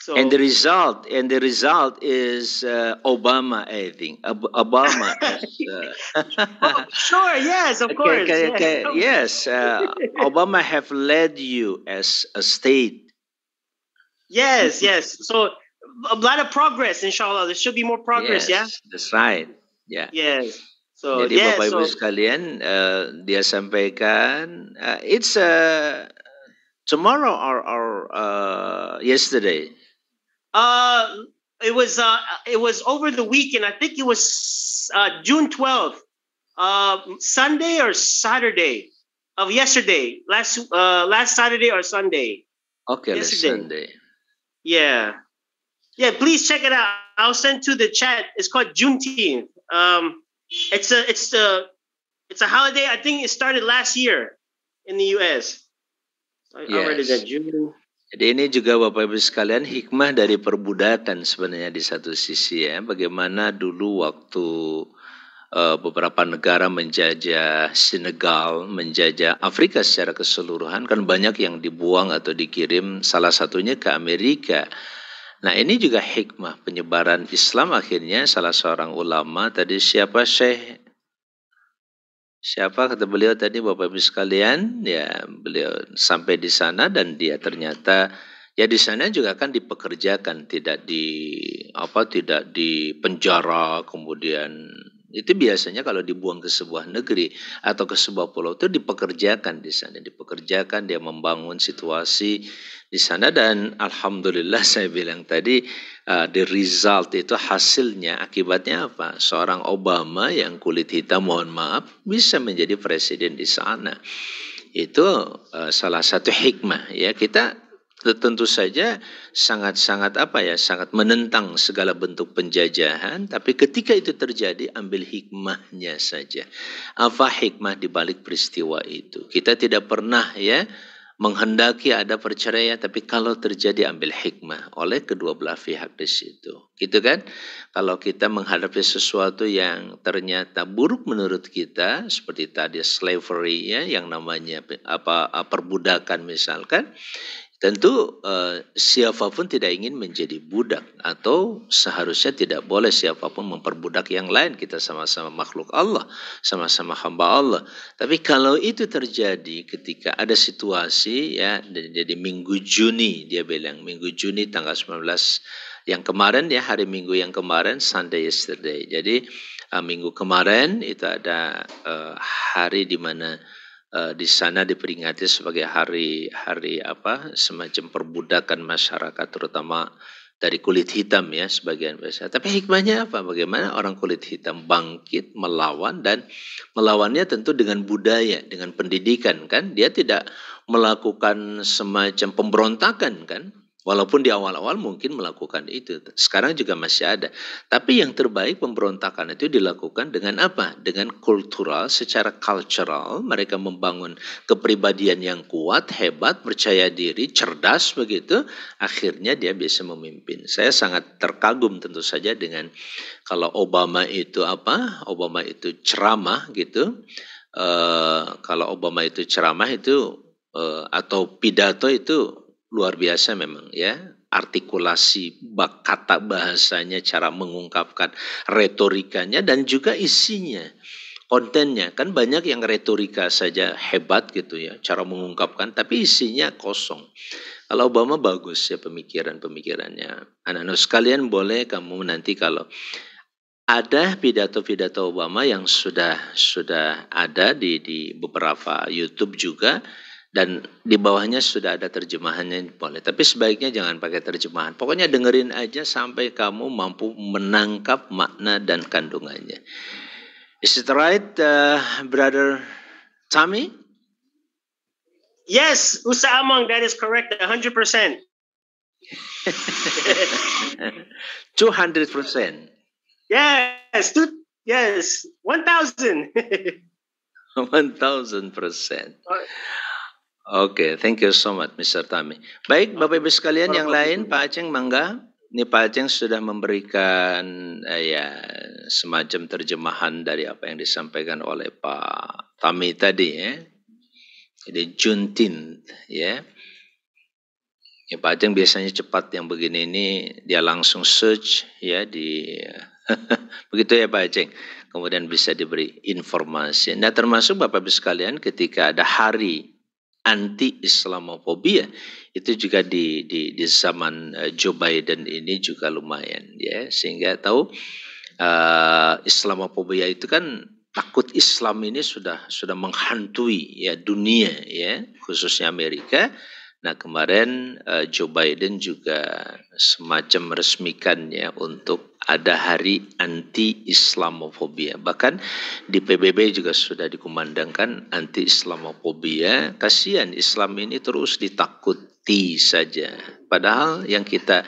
So and the result and the result is uh, Obama, I think. Ob Obama. is, uh, oh, sure. Yes, of okay, course. Okay, okay. yes, uh, Obama have led you as a state. Yes, yes. So a lot of progress, inshallah. There should be more progress. Yes, yeah. That's right. Yeah. Yes. So, Jadi yeah, Bapak Ibu so, sekalian, uh, dia sampaikan uh, it's a uh, tomorrow or, or uh, yesterday uh, it was uh, it was over the weekend. I think it was uh, June twelfth, uh, Sunday or Saturday of yesterday. Last uh, last Saturday or Sunday. Okay, Sunday. Yeah, yeah. Please check it out. I'll send to the chat. It's called Juneteenth. Um, it's a it's a it's a holiday. I think it started last year in the U.S. I yes. already that June. Jadi ini juga Bapak Ibu sekalian hikmah dari perbudakan sebenarnya di satu sisi ya. Bagaimana dulu waktu eh, beberapa negara menjajah Senegal, menjajah Afrika secara keseluruhan kan banyak yang dibuang atau dikirim salah satunya ke Amerika. Nah ini juga hikmah penyebaran Islam akhirnya salah seorang ulama tadi siapa Syekh Siapa kata beliau tadi Bapak Ibu sekalian? Ya, beliau sampai di sana dan dia ternyata ya di sana juga kan dipekerjakan, tidak di apa tidak di penjara kemudian itu biasanya kalau dibuang ke sebuah negeri atau ke sebuah pulau itu dipekerjakan di sana, dipekerjakan dia membangun situasi di sana dan alhamdulillah saya bilang tadi uh, the result itu hasilnya akibatnya apa seorang Obama yang kulit hitam mohon maaf bisa menjadi presiden di sana itu uh, salah satu hikmah ya kita tentu saja sangat-sangat apa ya sangat menentang segala bentuk penjajahan tapi ketika itu terjadi ambil hikmahnya saja apa hikmah di balik peristiwa itu kita tidak pernah ya menghendaki ada perceraian tapi kalau terjadi ambil hikmah oleh kedua belah pihak di situ. Gitu kan? Kalau kita menghadapi sesuatu yang ternyata buruk menurut kita seperti tadi slavery ya yang namanya apa perbudakan misalkan Tentu eh, siapapun tidak ingin menjadi budak atau seharusnya tidak boleh siapapun memperbudak yang lain. Kita sama-sama makhluk Allah, sama-sama hamba Allah. Tapi kalau itu terjadi ketika ada situasi ya jadi minggu Juni dia bilang minggu Juni tanggal 19 yang kemarin ya hari Minggu yang kemarin Sunday yesterday. Jadi uh, minggu kemarin itu ada uh, hari di mana uh, di sana diperingati sebagai hari hari apa semacam perbudakan masyarakat terutama dari kulit hitam ya sebagian besar. Tapi hikmahnya apa? Bagaimana orang kulit hitam bangkit melawan dan melawannya tentu dengan budaya, dengan pendidikan kan? Dia tidak melakukan semacam pemberontakan kan? Walaupun di awal-awal mungkin melakukan itu, sekarang juga masih ada. Tapi yang terbaik pemberontakan itu dilakukan dengan apa? Dengan kultural, secara cultural mereka membangun kepribadian yang kuat, hebat, percaya diri, cerdas begitu. Akhirnya dia bisa memimpin. Saya sangat terkagum tentu saja dengan kalau Obama itu apa? Obama itu ceramah gitu. E, kalau Obama itu ceramah itu e, atau pidato itu luar biasa memang ya artikulasi bak, kata bahasanya cara mengungkapkan retorikanya dan juga isinya kontennya kan banyak yang retorika saja hebat gitu ya cara mengungkapkan tapi isinya kosong kalau Obama bagus ya pemikiran-pemikirannya anak-anak sekalian boleh kamu nanti kalau ada pidato-pidato Obama yang sudah sudah ada di di beberapa YouTube juga dan di bawahnya sudah ada terjemahannya boleh tapi sebaiknya jangan pakai terjemahan pokoknya dengerin aja sampai kamu mampu menangkap makna dan kandungannya is it right uh, brother Tommy yes Usa Among that is correct 100% 200% yes two, yes 1000 1000% Oke, okay, thank you so much Mr. Tami. Baik, Bapak Ibu sekalian yang lain, Pak Aceng mangga. Ini Pak Aceng sudah memberikan eh, ya semacam terjemahan dari apa yang disampaikan oleh Pak Tami tadi ya. Jadi Juntin ya. Ya, Pak Aceng biasanya cepat yang begini ini dia langsung search ya di begitu ya Pak Aceng. Kemudian bisa diberi informasi. Nah termasuk Bapak-Ibu sekalian ketika ada hari anti Islamofobia itu juga di di, di zaman eh, Joe Biden ini juga lumayan ya sehingga tahu uh, eh, Islamofobia itu kan takut Islam ini sudah sudah menghantui ya dunia ya khususnya Amerika. Nah kemarin uh, Joe Biden juga semacam meresmikannya untuk ada hari anti Islamofobia. Bahkan di PBB juga sudah dikumandangkan anti Islamofobia. Kasihan Islam ini terus ditakuti saja. Padahal yang kita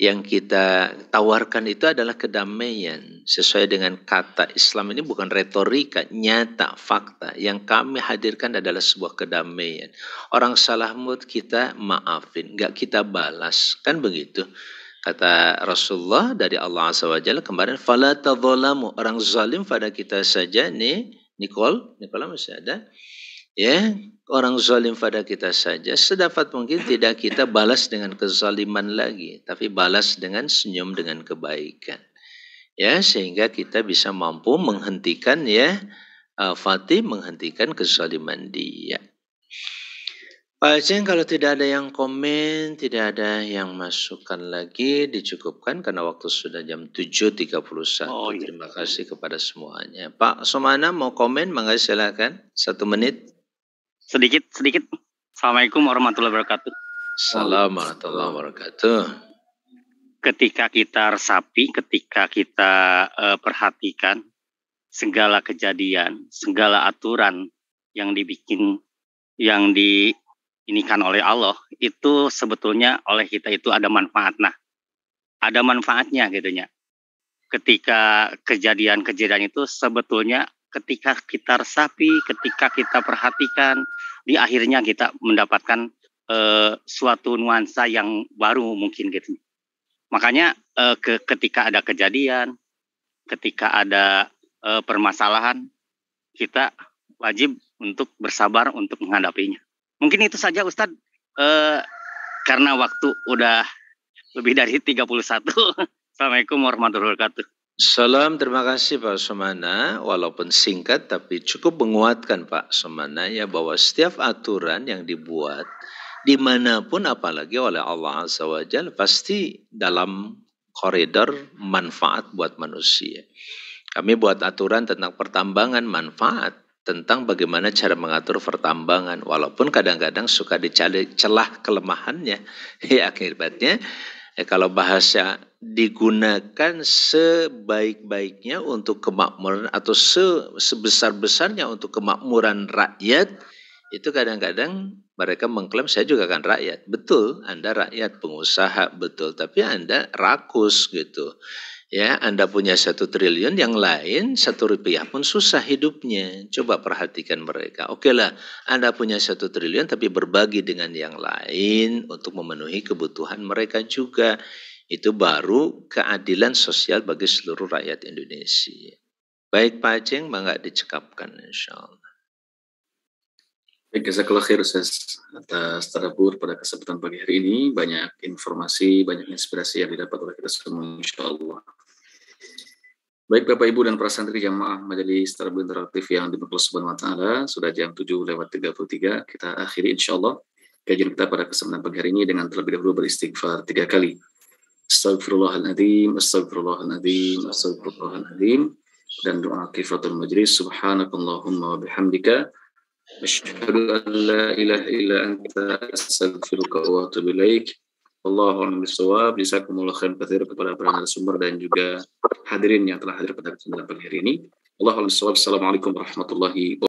yang kita tawarkan itu adalah kedamaian sesuai dengan kata Islam ini bukan retorika nyata fakta yang kami hadirkan adalah sebuah kedamaian orang salah mood kita maafin nggak kita balas kan begitu Kata Rasulullah dari Allah Azza wa kemarin, Fala tadholamu, orang zalim pada kita saja, nih, nikol Nicole masih ada. Ya, orang zalim pada kita saja, sedapat mungkin tidak kita balas dengan kezaliman lagi, tapi balas dengan senyum dengan kebaikan. Ya, sehingga kita bisa mampu menghentikan ya, eh, Fatih menghentikan kezaliman dia. Pak Aceh, kalau tidak ada yang komen, tidak ada yang masukkan lagi, dicukupkan karena waktu sudah jam 7.31. Oh, iya. Terima kasih kepada semuanya. Pak Somana mau komen, mangga silakan. Satu menit. Sedikit, sedikit. Assalamualaikum warahmatullahi wabarakatuh. Assalamualaikum warahmatullahi wabarakatuh. Ketika kita resapi, ketika kita uh, perhatikan segala kejadian, segala aturan yang dibikin, yang di inikan oleh Allah itu sebetulnya oleh kita itu ada manfaat. Nah, ada manfaatnya gitu ya. Ketika kejadian-kejadian itu sebetulnya ketika kita resapi, ketika kita perhatikan, di akhirnya kita mendapatkan eh, suatu nuansa yang baru mungkin gitu. Makanya eh, ke, ketika ada kejadian, ketika ada eh, permasalahan, kita wajib untuk bersabar untuk menghadapinya. Mungkin itu saja Ustadz, eh, karena waktu udah lebih dari 31. Assalamualaikum warahmatullahi wabarakatuh. Salam, terima kasih Pak Somana. Walaupun singkat tapi cukup menguatkan Pak Somana ya bahwa setiap aturan yang dibuat dimanapun apalagi oleh Allah Azza wa pasti dalam koridor manfaat buat manusia. Kami buat aturan tentang pertambangan manfaat tentang bagaimana cara mengatur pertambangan walaupun kadang-kadang suka dicari celah kelemahannya ya akibatnya ya, kalau bahasa digunakan sebaik-baiknya untuk kemakmuran atau se sebesar-besarnya untuk kemakmuran rakyat itu kadang-kadang mereka mengklaim saya juga kan rakyat betul Anda rakyat pengusaha betul tapi Anda rakus gitu ya Anda punya satu triliun yang lain satu rupiah pun susah hidupnya coba perhatikan mereka oke lah Anda punya satu triliun tapi berbagi dengan yang lain untuk memenuhi kebutuhan mereka juga itu baru keadilan sosial bagi seluruh rakyat Indonesia baik Pak Aceh mangga dicekapkan insya Allah Baik, jazakallah khair Ustaz atas terhibur pada kesempatan pagi hari ini. Banyak informasi, banyak inspirasi yang didapat oleh kita semua insya Allah. Baik Bapak Ibu dan para santri jamaah Majelis Tarbiyah Interaktif yang dimuliakan Subhanahu wa taala, sudah jam 7 lewat 33, kita akhiri insyaallah kajian kita pada kesempatan pagi hari ini dengan terlebih dahulu beristighfar tiga kali. Astagfirullahaladzim, astagfirullahaladzim, astagfirullahaladzim. Dan doa kifatul majlis, subhanakallahumma wa bihamdika. Asyhadu an la ilaha illa anta astaghfiruka wa atubu ilaik. Allahumma bisawab, bisa petir kepada para narasumber dan juga hadirin yang telah hadir pada kesempatan pagi hari ini. Allahumma bisawab. Assalamualaikum warahmatullahi wabarakatuh.